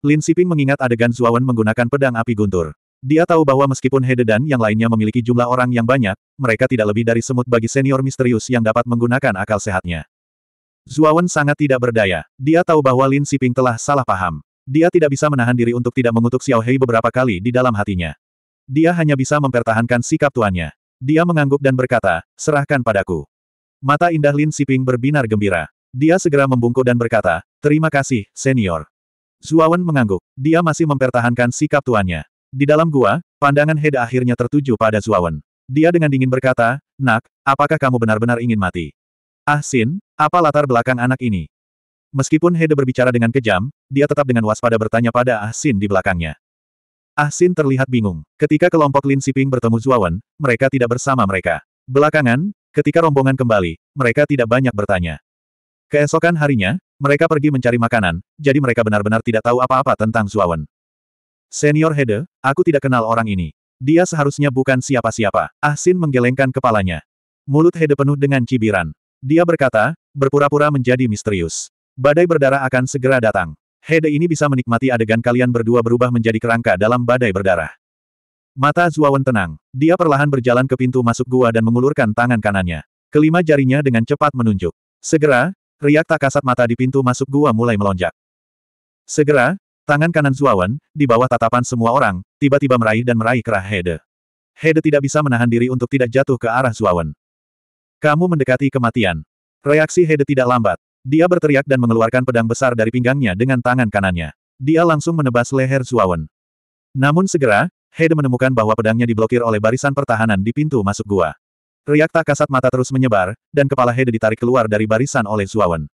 Lin Siping mengingat adegan Wen menggunakan pedang api guntur. Dia tahu bahwa meskipun Hede dan yang lainnya memiliki jumlah orang yang banyak, mereka tidak lebih dari semut bagi senior misterius yang dapat menggunakan akal sehatnya. Zuawan sangat tidak berdaya. Dia tahu bahwa Lin Siping telah salah paham. Dia tidak bisa menahan diri untuk tidak mengutuk Xiao Hei beberapa kali di dalam hatinya. Dia hanya bisa mempertahankan sikap tuannya. Dia mengangguk dan berkata, serahkan padaku. Mata indah Lin Siping berbinar gembira. Dia segera membungkuk dan berkata, terima kasih, senior. Zuawan mengangguk. Dia masih mempertahankan sikap tuannya. Di dalam gua, pandangan Heda akhirnya tertuju pada Zuawan. Dia dengan dingin berkata, Nak, apakah kamu benar-benar ingin mati? Ah Sin, apa latar belakang anak ini? Meskipun Heda berbicara dengan kejam, dia tetap dengan waspada bertanya pada Ah Sin di belakangnya. Ah Sin terlihat bingung. Ketika kelompok Lin Siping bertemu Zuawan, mereka tidak bersama mereka. Belakangan, ketika rombongan kembali, mereka tidak banyak bertanya. Keesokan harinya, mereka pergi mencari makanan, jadi mereka benar-benar tidak tahu apa-apa tentang Zuawan. Senior Hede, aku tidak kenal orang ini. Dia seharusnya bukan siapa-siapa. Ah Xin menggelengkan kepalanya. Mulut Hede penuh dengan cibiran. Dia berkata, berpura-pura menjadi misterius. Badai berdarah akan segera datang. Hede ini bisa menikmati adegan kalian berdua berubah menjadi kerangka dalam badai berdarah. Mata Zuawan tenang. Dia perlahan berjalan ke pintu masuk gua dan mengulurkan tangan kanannya. Kelima jarinya dengan cepat menunjuk. Segera, riak tak kasat mata di pintu masuk gua mulai melonjak. Segera, Tangan kanan Zuawan, di bawah tatapan semua orang, tiba-tiba meraih dan meraih kerah Hede. Hede tidak bisa menahan diri untuk tidak jatuh ke arah Zuawan. Kamu mendekati kematian. Reaksi Hede tidak lambat. Dia berteriak dan mengeluarkan pedang besar dari pinggangnya dengan tangan kanannya. Dia langsung menebas leher Zuawan. Namun segera, Hede menemukan bahwa pedangnya diblokir oleh barisan pertahanan di pintu masuk gua. Riak tak kasat mata terus menyebar, dan kepala Hede ditarik keluar dari barisan oleh Zuawan.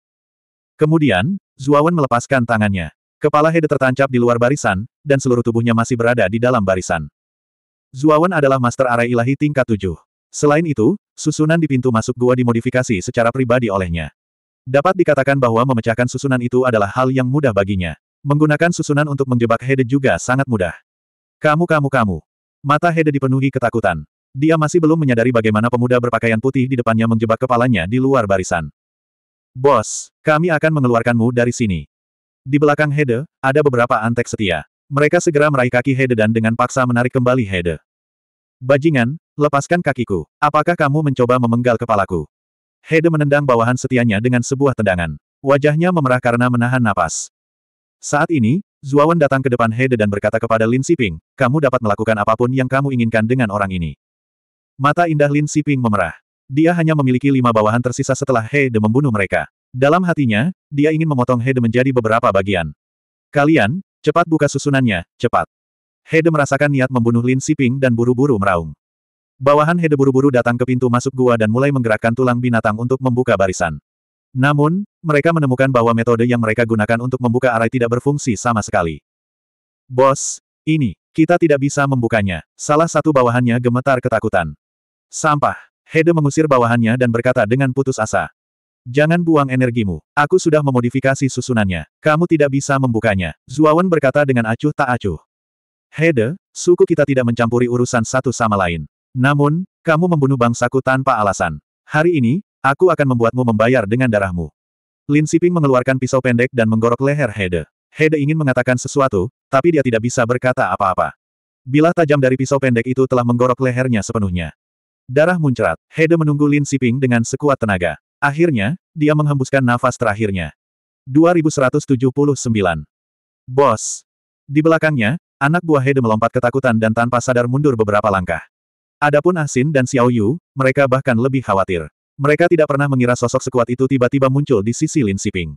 Kemudian, Zuawan melepaskan tangannya. Kepala Hede tertancap di luar barisan, dan seluruh tubuhnya masih berada di dalam barisan. Zuawan adalah master arai ilahi tingkat tujuh. Selain itu, susunan di pintu masuk gua dimodifikasi secara pribadi olehnya. Dapat dikatakan bahwa memecahkan susunan itu adalah hal yang mudah baginya. Menggunakan susunan untuk menjebak Hede juga sangat mudah. Kamu kamu kamu. Mata Hede dipenuhi ketakutan. Dia masih belum menyadari bagaimana pemuda berpakaian putih di depannya menjebak kepalanya di luar barisan. Bos, kami akan mengeluarkanmu dari sini. Di belakang Hede, ada beberapa antek setia. Mereka segera meraih kaki Hede dan dengan paksa menarik kembali Hede. Bajingan, lepaskan kakiku. Apakah kamu mencoba memenggal kepalaku? Hede menendang bawahan setianya dengan sebuah tendangan. Wajahnya memerah karena menahan napas. Saat ini, Zuawan datang ke depan Hede dan berkata kepada Lin Siping, kamu dapat melakukan apapun yang kamu inginkan dengan orang ini. Mata indah Lin Siping memerah. Dia hanya memiliki lima bawahan tersisa setelah Hede membunuh mereka. Dalam hatinya, dia ingin memotong Hede menjadi beberapa bagian. Kalian, cepat buka susunannya, cepat. Hede merasakan niat membunuh Lin Siping dan buru-buru meraung. Bawahan Hede buru-buru datang ke pintu masuk gua dan mulai menggerakkan tulang binatang untuk membuka barisan. Namun, mereka menemukan bahwa metode yang mereka gunakan untuk membuka arai tidak berfungsi sama sekali. Bos, ini, kita tidak bisa membukanya. Salah satu bawahannya gemetar ketakutan. Sampah. Hede mengusir bawahannya dan berkata dengan putus asa. Jangan buang energimu. Aku sudah memodifikasi susunannya. Kamu tidak bisa membukanya. Zuawan berkata dengan acuh tak acuh. Hede, suku kita tidak mencampuri urusan satu sama lain. Namun, kamu membunuh bangsaku tanpa alasan. Hari ini, aku akan membuatmu membayar dengan darahmu. Lin Siping mengeluarkan pisau pendek dan menggorok leher Hede. Hede ingin mengatakan sesuatu, tapi dia tidak bisa berkata apa-apa. Bilah tajam dari pisau pendek itu telah menggorok lehernya sepenuhnya. Darah muncrat, Hede menunggu Lin Siping dengan sekuat tenaga. Akhirnya, dia menghembuskan nafas terakhirnya. 2179. Bos. Di belakangnya, anak buah Hede melompat ketakutan dan tanpa sadar mundur beberapa langkah. Adapun Asin ah dan Xiao Yu, mereka bahkan lebih khawatir. Mereka tidak pernah mengira sosok sekuat itu tiba-tiba muncul di sisi Lin Siping.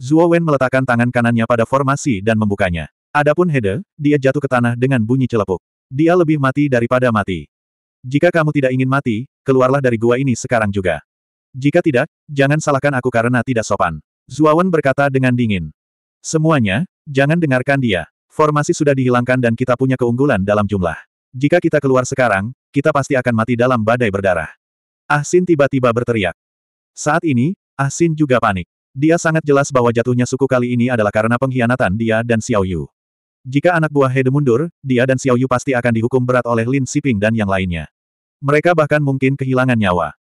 Zhuo Wen meletakkan tangan kanannya pada formasi dan membukanya. Adapun Hede, dia jatuh ke tanah dengan bunyi celepuk. Dia lebih mati daripada mati. Jika kamu tidak ingin mati, keluarlah dari gua ini sekarang juga. Jika tidak, jangan salahkan aku karena tidak sopan. Zuawan berkata dengan dingin. Semuanya, jangan dengarkan dia. Formasi sudah dihilangkan dan kita punya keunggulan dalam jumlah. Jika kita keluar sekarang, kita pasti akan mati dalam badai berdarah. Ahsin tiba-tiba berteriak. Saat ini, Ahsin juga panik. Dia sangat jelas bahwa jatuhnya suku kali ini adalah karena pengkhianatan dia dan Xiao Yu. Jika anak buah Hede mundur, dia dan Xiao Yu pasti akan dihukum berat oleh Lin Siping dan yang lainnya. Mereka bahkan mungkin kehilangan nyawa.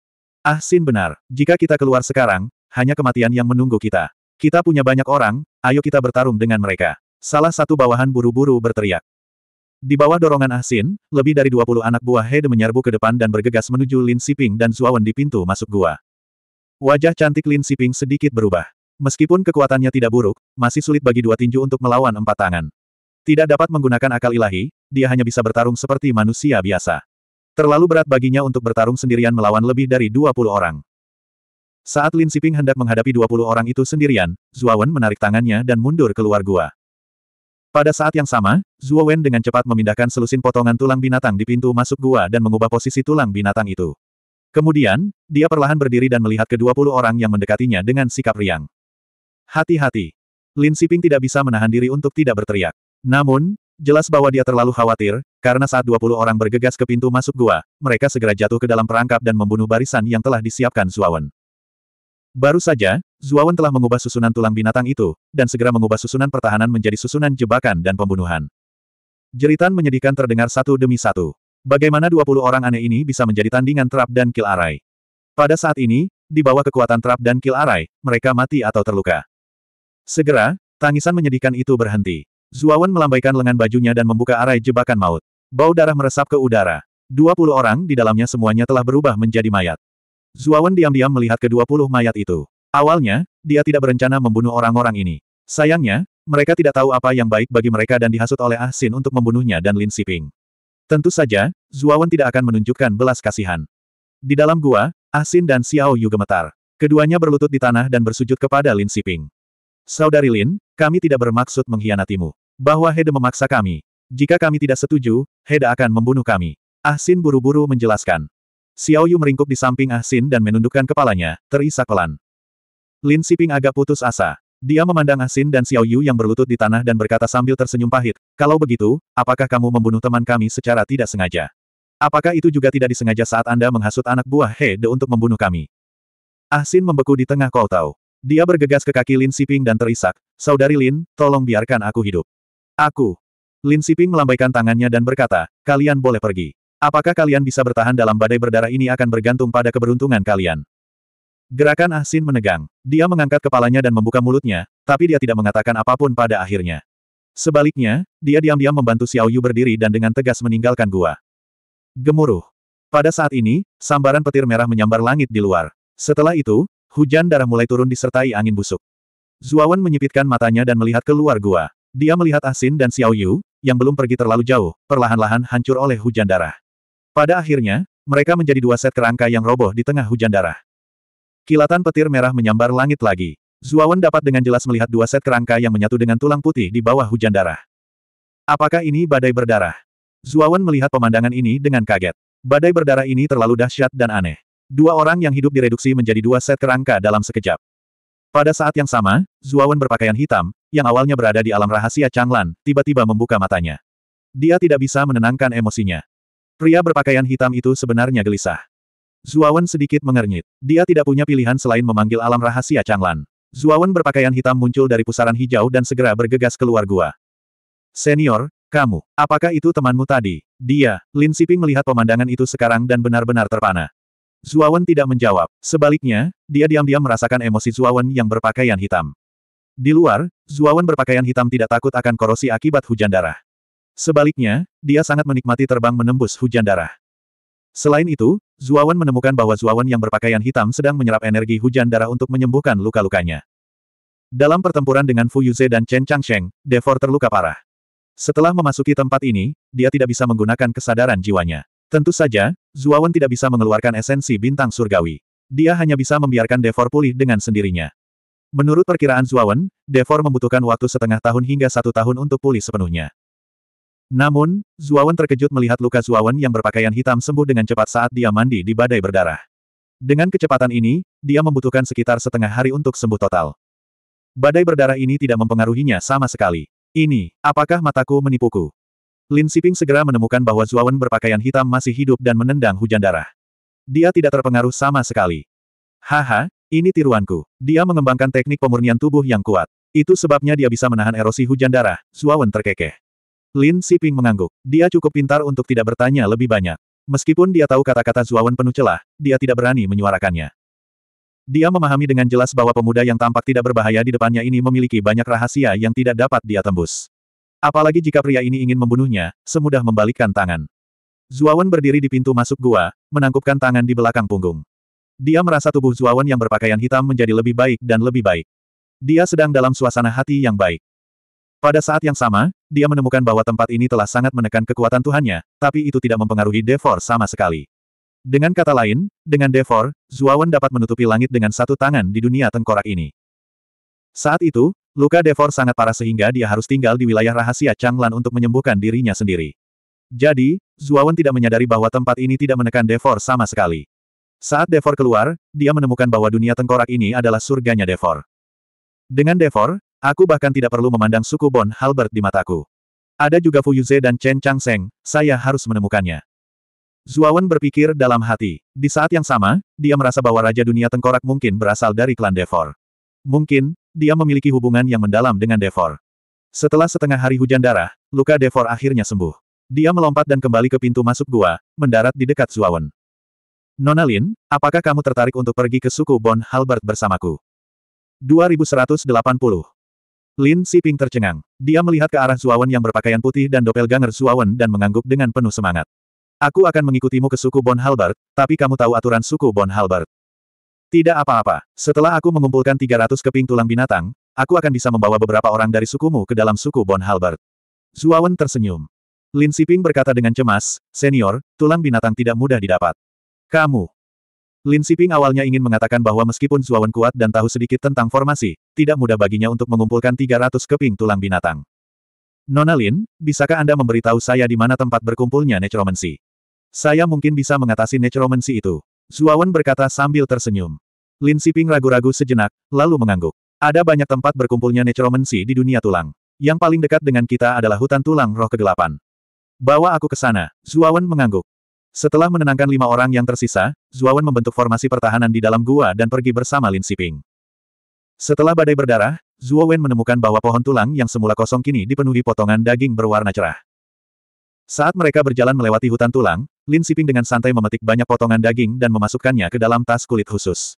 Ah Sin benar, jika kita keluar sekarang, hanya kematian yang menunggu kita. Kita punya banyak orang, ayo kita bertarung dengan mereka. Salah satu bawahan buru-buru berteriak. Di bawah dorongan asin, ah, lebih dari 20 anak buah Hede menyerbu ke depan dan bergegas menuju Lin Siping dan Zuawan di pintu masuk gua. Wajah cantik Lin Siping sedikit berubah. Meskipun kekuatannya tidak buruk, masih sulit bagi dua tinju untuk melawan empat tangan. Tidak dapat menggunakan akal ilahi, dia hanya bisa bertarung seperti manusia biasa. Terlalu berat baginya untuk bertarung sendirian melawan lebih dari 20 orang. Saat Lin Siping hendak menghadapi 20 orang itu sendirian, Zuowen menarik tangannya dan mundur keluar gua. Pada saat yang sama, Zuowen dengan cepat memindahkan selusin potongan tulang binatang di pintu masuk gua dan mengubah posisi tulang binatang itu. Kemudian, dia perlahan berdiri dan melihat ke-20 orang yang mendekatinya dengan sikap riang. Hati-hati. Lin Siping tidak bisa menahan diri untuk tidak berteriak. Namun, jelas bahwa dia terlalu khawatir, karena saat 20 orang bergegas ke pintu masuk gua, mereka segera jatuh ke dalam perangkap dan membunuh barisan yang telah disiapkan Zuawan. Baru saja, Zuawan telah mengubah susunan tulang binatang itu, dan segera mengubah susunan pertahanan menjadi susunan jebakan dan pembunuhan. Jeritan menyedihkan terdengar satu demi satu. Bagaimana 20 orang aneh ini bisa menjadi tandingan Trap dan Kill Arai? Pada saat ini, di bawah kekuatan Trap dan Kill Arai, mereka mati atau terluka. Segera, tangisan menyedihkan itu berhenti. Zuawan melambaikan lengan bajunya dan membuka arai jebakan maut. Bau darah meresap ke udara. Dua orang di dalamnya semuanya telah berubah menjadi mayat. Zuawan diam-diam melihat kedua puluh mayat itu. Awalnya, dia tidak berencana membunuh orang-orang ini. Sayangnya, mereka tidak tahu apa yang baik bagi mereka dan dihasut oleh Ah Sin untuk membunuhnya dan Lin Siping. Tentu saja, Zuawan tidak akan menunjukkan belas kasihan. Di dalam gua, Ah Sin dan Xiao Yu gemetar. Keduanya berlutut di tanah dan bersujud kepada Lin Siping. Saudari Lin, kami tidak bermaksud mengkhianatimu. Bahwa Hede memaksa kami, jika kami tidak setuju, Heda akan membunuh kami. Ah Xin buru-buru menjelaskan. Xiao Yu meringkuk di samping Ah Xin dan menundukkan kepalanya, terisak pelan. Lin Siping agak putus asa. Dia memandang Ah Xin dan Xiao Yu yang berlutut di tanah dan berkata sambil tersenyum pahit, kalau begitu, apakah kamu membunuh teman kami secara tidak sengaja? Apakah itu juga tidak disengaja saat Anda menghasut anak buah He untuk membunuh kami? Ah Xin membeku di tengah tahu. Dia bergegas ke kaki Lin Siping dan terisak, Saudari Lin, tolong biarkan aku hidup. Aku, Lin Siping melambaikan tangannya dan berkata, kalian boleh pergi. Apakah kalian bisa bertahan dalam badai berdarah ini akan bergantung pada keberuntungan kalian. Gerakan Ahsin menegang. Dia mengangkat kepalanya dan membuka mulutnya, tapi dia tidak mengatakan apapun pada akhirnya. Sebaliknya, dia diam-diam membantu Xiao Yu berdiri dan dengan tegas meninggalkan gua. Gemuruh. Pada saat ini, sambaran petir merah menyambar langit di luar. Setelah itu, hujan darah mulai turun disertai angin busuk. Zuawan menyipitkan matanya dan melihat keluar gua. Dia melihat Asin ah dan Xiao Yu, yang belum pergi terlalu jauh, perlahan-lahan hancur oleh hujan darah. Pada akhirnya, mereka menjadi dua set kerangka yang roboh di tengah hujan darah. Kilatan petir merah menyambar langit lagi. Zuawan dapat dengan jelas melihat dua set kerangka yang menyatu dengan tulang putih di bawah hujan darah. Apakah ini badai berdarah? Zuawan melihat pemandangan ini dengan kaget. Badai berdarah ini terlalu dahsyat dan aneh. Dua orang yang hidup direduksi menjadi dua set kerangka dalam sekejap. Pada saat yang sama, Zuawan berpakaian hitam, yang awalnya berada di alam rahasia Changlan, tiba-tiba membuka matanya. Dia tidak bisa menenangkan emosinya. Pria berpakaian hitam itu sebenarnya gelisah. Zuawan sedikit mengernyit. Dia tidak punya pilihan selain memanggil alam rahasia Changlan. Zuawan berpakaian hitam muncul dari pusaran hijau dan segera bergegas keluar gua. Senior, kamu, apakah itu temanmu tadi? Dia, Lin Siping melihat pemandangan itu sekarang dan benar-benar terpana. Zuawan tidak menjawab. Sebaliknya, dia diam-diam merasakan emosi Zuawan yang berpakaian hitam. Di luar, Zuawan berpakaian hitam tidak takut akan korosi akibat hujan darah. Sebaliknya, dia sangat menikmati terbang menembus hujan darah. Selain itu, Zuawan menemukan bahwa Zuawan yang berpakaian hitam sedang menyerap energi hujan darah untuk menyembuhkan luka-lukanya. Dalam pertempuran dengan Fu Yuze dan Chen Changsheng, Devor terluka parah. Setelah memasuki tempat ini, dia tidak bisa menggunakan kesadaran jiwanya. Tentu saja, Zuawan tidak bisa mengeluarkan esensi bintang surgawi. Dia hanya bisa membiarkan Devor pulih dengan sendirinya. Menurut perkiraan Zuawan, Devor membutuhkan waktu setengah tahun hingga satu tahun untuk pulih sepenuhnya. Namun, Zuawan terkejut melihat luka Zuawan yang berpakaian hitam sembuh dengan cepat saat dia mandi di badai berdarah. Dengan kecepatan ini, dia membutuhkan sekitar setengah hari untuk sembuh total. Badai berdarah ini tidak mempengaruhinya sama sekali. Ini, apakah mataku menipuku? Lin Siping segera menemukan bahwa Zuawan berpakaian hitam masih hidup dan menendang hujan darah. Dia tidak terpengaruh sama sekali. Haha, ini tiruanku. Dia mengembangkan teknik pemurnian tubuh yang kuat. Itu sebabnya dia bisa menahan erosi hujan darah, Wen terkekeh. Lin Siping mengangguk. Dia cukup pintar untuk tidak bertanya lebih banyak. Meskipun dia tahu kata-kata Wen penuh celah, dia tidak berani menyuarakannya. Dia memahami dengan jelas bahwa pemuda yang tampak tidak berbahaya di depannya ini memiliki banyak rahasia yang tidak dapat dia tembus. Apalagi jika pria ini ingin membunuhnya, semudah membalikkan tangan. Zuawan berdiri di pintu masuk gua, menangkupkan tangan di belakang punggung. Dia merasa tubuh Zuawan yang berpakaian hitam menjadi lebih baik dan lebih baik. Dia sedang dalam suasana hati yang baik. Pada saat yang sama, dia menemukan bahwa tempat ini telah sangat menekan kekuatan Tuhannya, tapi itu tidak mempengaruhi Devor sama sekali. Dengan kata lain, dengan Devor, Zuawan dapat menutupi langit dengan satu tangan di dunia tengkorak ini. Saat itu, luka Devor sangat parah sehingga dia harus tinggal di wilayah rahasia Changlan untuk menyembuhkan dirinya sendiri. Jadi, Zuawan tidak menyadari bahwa tempat ini tidak menekan Devor sama sekali. Saat Devor keluar, dia menemukan bahwa dunia tengkorak ini adalah surganya Devor. Dengan Devor, aku bahkan tidak perlu memandang suku Bon Halbert di mataku. Ada juga Fu Yuze dan Chen Changseng, saya harus menemukannya. Zuawan berpikir dalam hati. Di saat yang sama, dia merasa bahwa Raja Dunia Tengkorak mungkin berasal dari klan Devor. Mungkin, dia memiliki hubungan yang mendalam dengan Devor. Setelah setengah hari hujan darah, luka Devor akhirnya sembuh. Dia melompat dan kembali ke pintu masuk gua, mendarat di dekat Zuawan. Nona Lin, apakah kamu tertarik untuk pergi ke suku Bon Halbert bersamaku? 2180. Lin Siping tercengang. Dia melihat ke arah Zuawan yang berpakaian putih dan ganger Zuawan dan mengangguk dengan penuh semangat. Aku akan mengikutimu ke suku Bon Halbert, tapi kamu tahu aturan suku Bon Halbert. Tidak apa-apa, setelah aku mengumpulkan 300 keping tulang binatang, aku akan bisa membawa beberapa orang dari sukumu ke dalam suku Bon Halbert. Zuawan tersenyum. Lin Siping berkata dengan cemas, Senior, tulang binatang tidak mudah didapat. Kamu. Lin Siping awalnya ingin mengatakan bahwa meskipun Zuawan kuat dan tahu sedikit tentang formasi, tidak mudah baginya untuk mengumpulkan 300 keping tulang binatang. Nona Lin, bisakah Anda memberitahu saya di mana tempat berkumpulnya necromancy? Saya mungkin bisa mengatasi necromancy itu. Zuawan berkata sambil tersenyum. Lin Siping ragu-ragu sejenak, lalu mengangguk. Ada banyak tempat berkumpulnya necromancy di dunia tulang. Yang paling dekat dengan kita adalah hutan tulang roh kegelapan. Bawa aku ke sana, Zuawan mengangguk. Setelah menenangkan lima orang yang tersisa, Zuawan membentuk formasi pertahanan di dalam gua dan pergi bersama Lin Siping. Setelah badai berdarah, Zuowen menemukan bahwa pohon tulang yang semula kosong kini dipenuhi potongan daging berwarna cerah. Saat mereka berjalan melewati hutan tulang, Lin Siping dengan santai memetik banyak potongan daging dan memasukkannya ke dalam tas kulit khusus.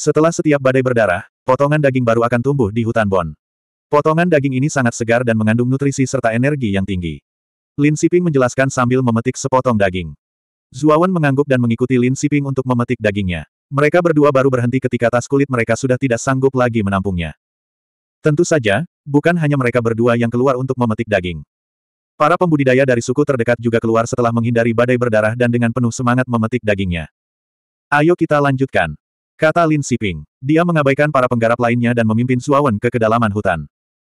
Setelah setiap badai berdarah, potongan daging baru akan tumbuh di hutan Bon. Potongan daging ini sangat segar dan mengandung nutrisi serta energi yang tinggi. Lin Siping menjelaskan sambil memetik sepotong daging. Zuawan mengangguk dan mengikuti Lin Siping untuk memetik dagingnya. Mereka berdua baru berhenti ketika tas kulit mereka sudah tidak sanggup lagi menampungnya. Tentu saja, bukan hanya mereka berdua yang keluar untuk memetik daging. Para pembudidaya dari suku terdekat juga keluar setelah menghindari badai berdarah dan dengan penuh semangat memetik dagingnya. Ayo kita lanjutkan. Kata Lin Siping. Dia mengabaikan para penggarap lainnya dan memimpin Zuawan ke kedalaman hutan.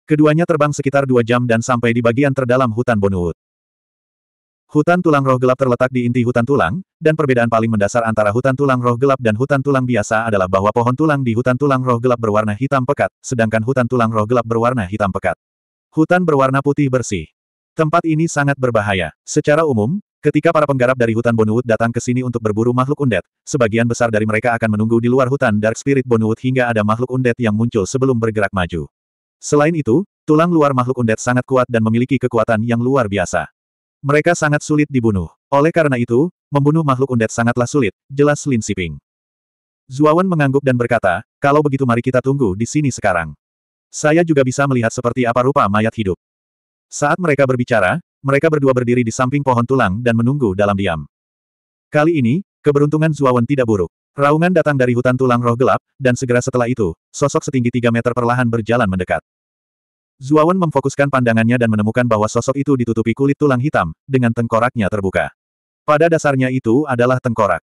Keduanya terbang sekitar dua jam dan sampai di bagian terdalam hutan Bonuut. Hutan tulang roh gelap terletak di inti hutan tulang, dan perbedaan paling mendasar antara hutan tulang roh gelap dan hutan tulang biasa adalah bahwa pohon tulang di hutan tulang roh gelap berwarna hitam pekat, sedangkan hutan tulang roh gelap berwarna hitam pekat. Hutan berwarna putih bersih. Tempat ini sangat berbahaya. Secara umum, ketika para penggarap dari hutan Bonuut datang ke sini untuk berburu makhluk undet, sebagian besar dari mereka akan menunggu di luar hutan Dark Spirit Bonuut hingga ada makhluk undet yang muncul sebelum bergerak maju. Selain itu, tulang luar makhluk undet sangat kuat dan memiliki kekuatan yang luar biasa. Mereka sangat sulit dibunuh. Oleh karena itu, membunuh makhluk undet sangatlah sulit, jelas Lin Siping. Zuawan mengangguk dan berkata, kalau begitu mari kita tunggu di sini sekarang. Saya juga bisa melihat seperti apa rupa mayat hidup. Saat mereka berbicara, mereka berdua berdiri di samping pohon tulang dan menunggu dalam diam. Kali ini, keberuntungan Zuawan tidak buruk. Raungan datang dari hutan tulang roh gelap, dan segera setelah itu, sosok setinggi 3 meter perlahan berjalan mendekat. Zuawan memfokuskan pandangannya dan menemukan bahwa sosok itu ditutupi kulit tulang hitam, dengan tengkoraknya terbuka. Pada dasarnya itu adalah tengkorak.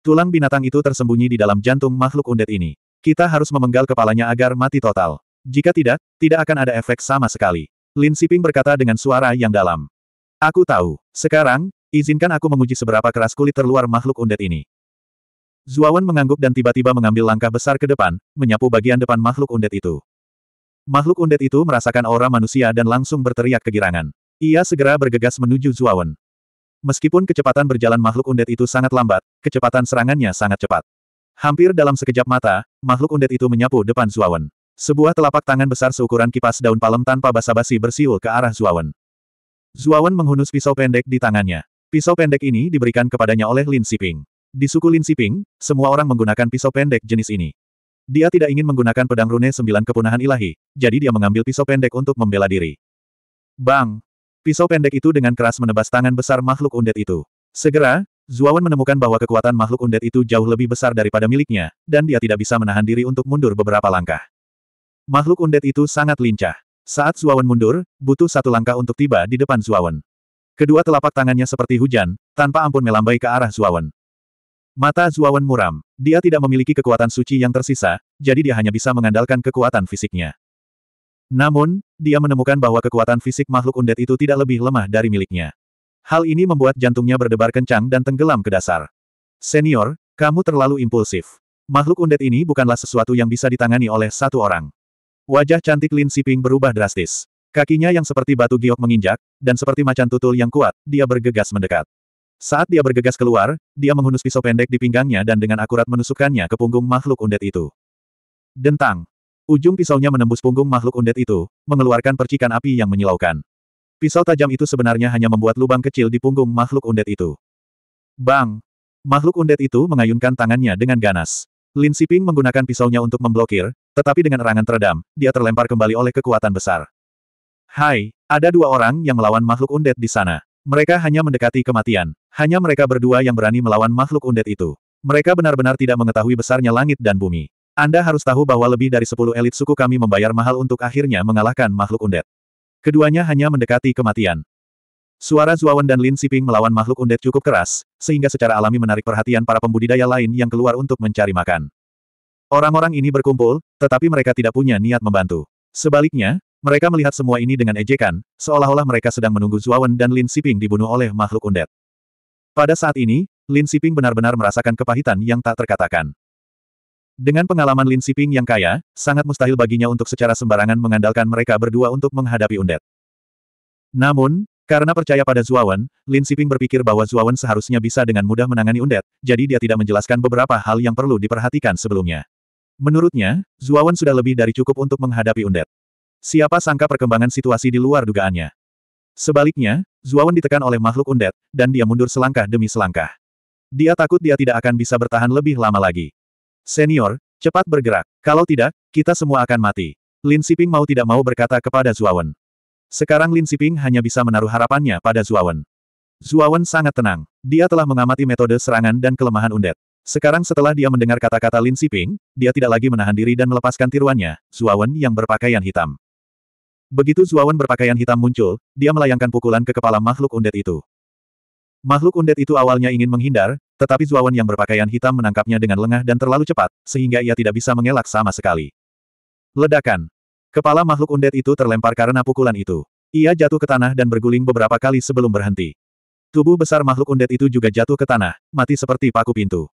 Tulang binatang itu tersembunyi di dalam jantung makhluk undet ini. Kita harus memenggal kepalanya agar mati total. Jika tidak, tidak akan ada efek sama sekali. Lin Siping berkata dengan suara yang dalam. Aku tahu. Sekarang, izinkan aku menguji seberapa keras kulit terluar makhluk undet ini. Zuawan mengangguk dan tiba-tiba mengambil langkah besar ke depan, menyapu bagian depan makhluk undet itu. Makhluk undet itu merasakan aura manusia dan langsung berteriak kegirangan. Ia segera bergegas menuju Zuawan. Meskipun kecepatan berjalan makhluk undet itu sangat lambat, kecepatan serangannya sangat cepat. Hampir dalam sekejap mata, makhluk undet itu menyapu depan Zuawan. Sebuah telapak tangan besar seukuran kipas daun palem tanpa basa-basi bersiul ke arah Zuawan. Zuawan menghunus pisau pendek di tangannya. Pisau pendek ini diberikan kepadanya oleh Lin Siping. Di suku Lin Siping, semua orang menggunakan pisau pendek jenis ini. Dia tidak ingin menggunakan pedang rune sembilan kepunahan ilahi, jadi dia mengambil pisau pendek untuk membela diri. Bang! Pisau pendek itu dengan keras menebas tangan besar makhluk undet itu. Segera, Zuawan menemukan bahwa kekuatan makhluk undet itu jauh lebih besar daripada miliknya, dan dia tidak bisa menahan diri untuk mundur beberapa langkah. Makhluk undet itu sangat lincah. Saat Zuawan mundur, butuh satu langkah untuk tiba di depan Zuawan. Kedua telapak tangannya seperti hujan, tanpa ampun melambai ke arah Zuawan. Mata Zuawan muram. Dia tidak memiliki kekuatan suci yang tersisa, jadi dia hanya bisa mengandalkan kekuatan fisiknya. Namun, dia menemukan bahwa kekuatan fisik makhluk undet itu tidak lebih lemah dari miliknya. Hal ini membuat jantungnya berdebar kencang dan tenggelam ke dasar. Senior, kamu terlalu impulsif. Makhluk undet ini bukanlah sesuatu yang bisa ditangani oleh satu orang. Wajah cantik Lin Siping berubah drastis. Kakinya yang seperti batu giok menginjak, dan seperti macan tutul yang kuat, dia bergegas mendekat. Saat dia bergegas keluar, dia menghunus pisau pendek di pinggangnya dan dengan akurat menusukkannya ke punggung makhluk undet itu. Dentang. Ujung pisaunya menembus punggung makhluk undet itu, mengeluarkan percikan api yang menyilaukan. Pisau tajam itu sebenarnya hanya membuat lubang kecil di punggung makhluk undet itu. Bang! Makhluk undet itu mengayunkan tangannya dengan ganas. Lin Siping menggunakan pisaunya untuk memblokir, tetapi dengan erangan teredam, dia terlempar kembali oleh kekuatan besar. Hai, ada dua orang yang melawan makhluk undet di sana. Mereka hanya mendekati kematian. Hanya mereka berdua yang berani melawan makhluk undet itu. Mereka benar-benar tidak mengetahui besarnya langit dan bumi. Anda harus tahu bahwa lebih dari sepuluh elit suku kami membayar mahal untuk akhirnya mengalahkan makhluk undet. Keduanya hanya mendekati kematian. Suara Zuawan dan Lin Siping melawan makhluk undet cukup keras, sehingga secara alami menarik perhatian para pembudidaya lain yang keluar untuk mencari makan. Orang-orang ini berkumpul, tetapi mereka tidak punya niat membantu. Sebaliknya, mereka melihat semua ini dengan ejekan, seolah-olah mereka sedang menunggu Zuawan dan Lin Siping dibunuh oleh makhluk undet. Pada saat ini, Lin Siping benar-benar merasakan kepahitan yang tak terkatakan. Dengan pengalaman Lin Siping yang kaya, sangat mustahil baginya untuk secara sembarangan mengandalkan mereka berdua untuk menghadapi undet. Namun, karena percaya pada Zuawan, Lin Siping berpikir bahwa Zuawan seharusnya bisa dengan mudah menangani undet, jadi dia tidak menjelaskan beberapa hal yang perlu diperhatikan sebelumnya. Menurutnya, Zuawan sudah lebih dari cukup untuk menghadapi undet. Siapa sangka perkembangan situasi di luar dugaannya. Sebaliknya, Zuawan ditekan oleh makhluk undet, dan dia mundur selangkah demi selangkah. Dia takut dia tidak akan bisa bertahan lebih lama lagi. Senior, cepat bergerak. Kalau tidak, kita semua akan mati. Lin Siping mau tidak mau berkata kepada Zuawan. Sekarang Lin Siping hanya bisa menaruh harapannya pada Zuawan. Zuawan sangat tenang. Dia telah mengamati metode serangan dan kelemahan undet. Sekarang setelah dia mendengar kata-kata Lin Siping, dia tidak lagi menahan diri dan melepaskan tiruannya, Zuawan yang berpakaian hitam. Begitu Zuawan berpakaian hitam muncul, dia melayangkan pukulan ke kepala makhluk undet itu. Makhluk undet itu awalnya ingin menghindar, tetapi Zuawan yang berpakaian hitam menangkapnya dengan lengah dan terlalu cepat, sehingga ia tidak bisa mengelak sama sekali. Ledakan. Kepala makhluk undet itu terlempar karena pukulan itu. Ia jatuh ke tanah dan berguling beberapa kali sebelum berhenti. Tubuh besar makhluk undet itu juga jatuh ke tanah, mati seperti paku pintu.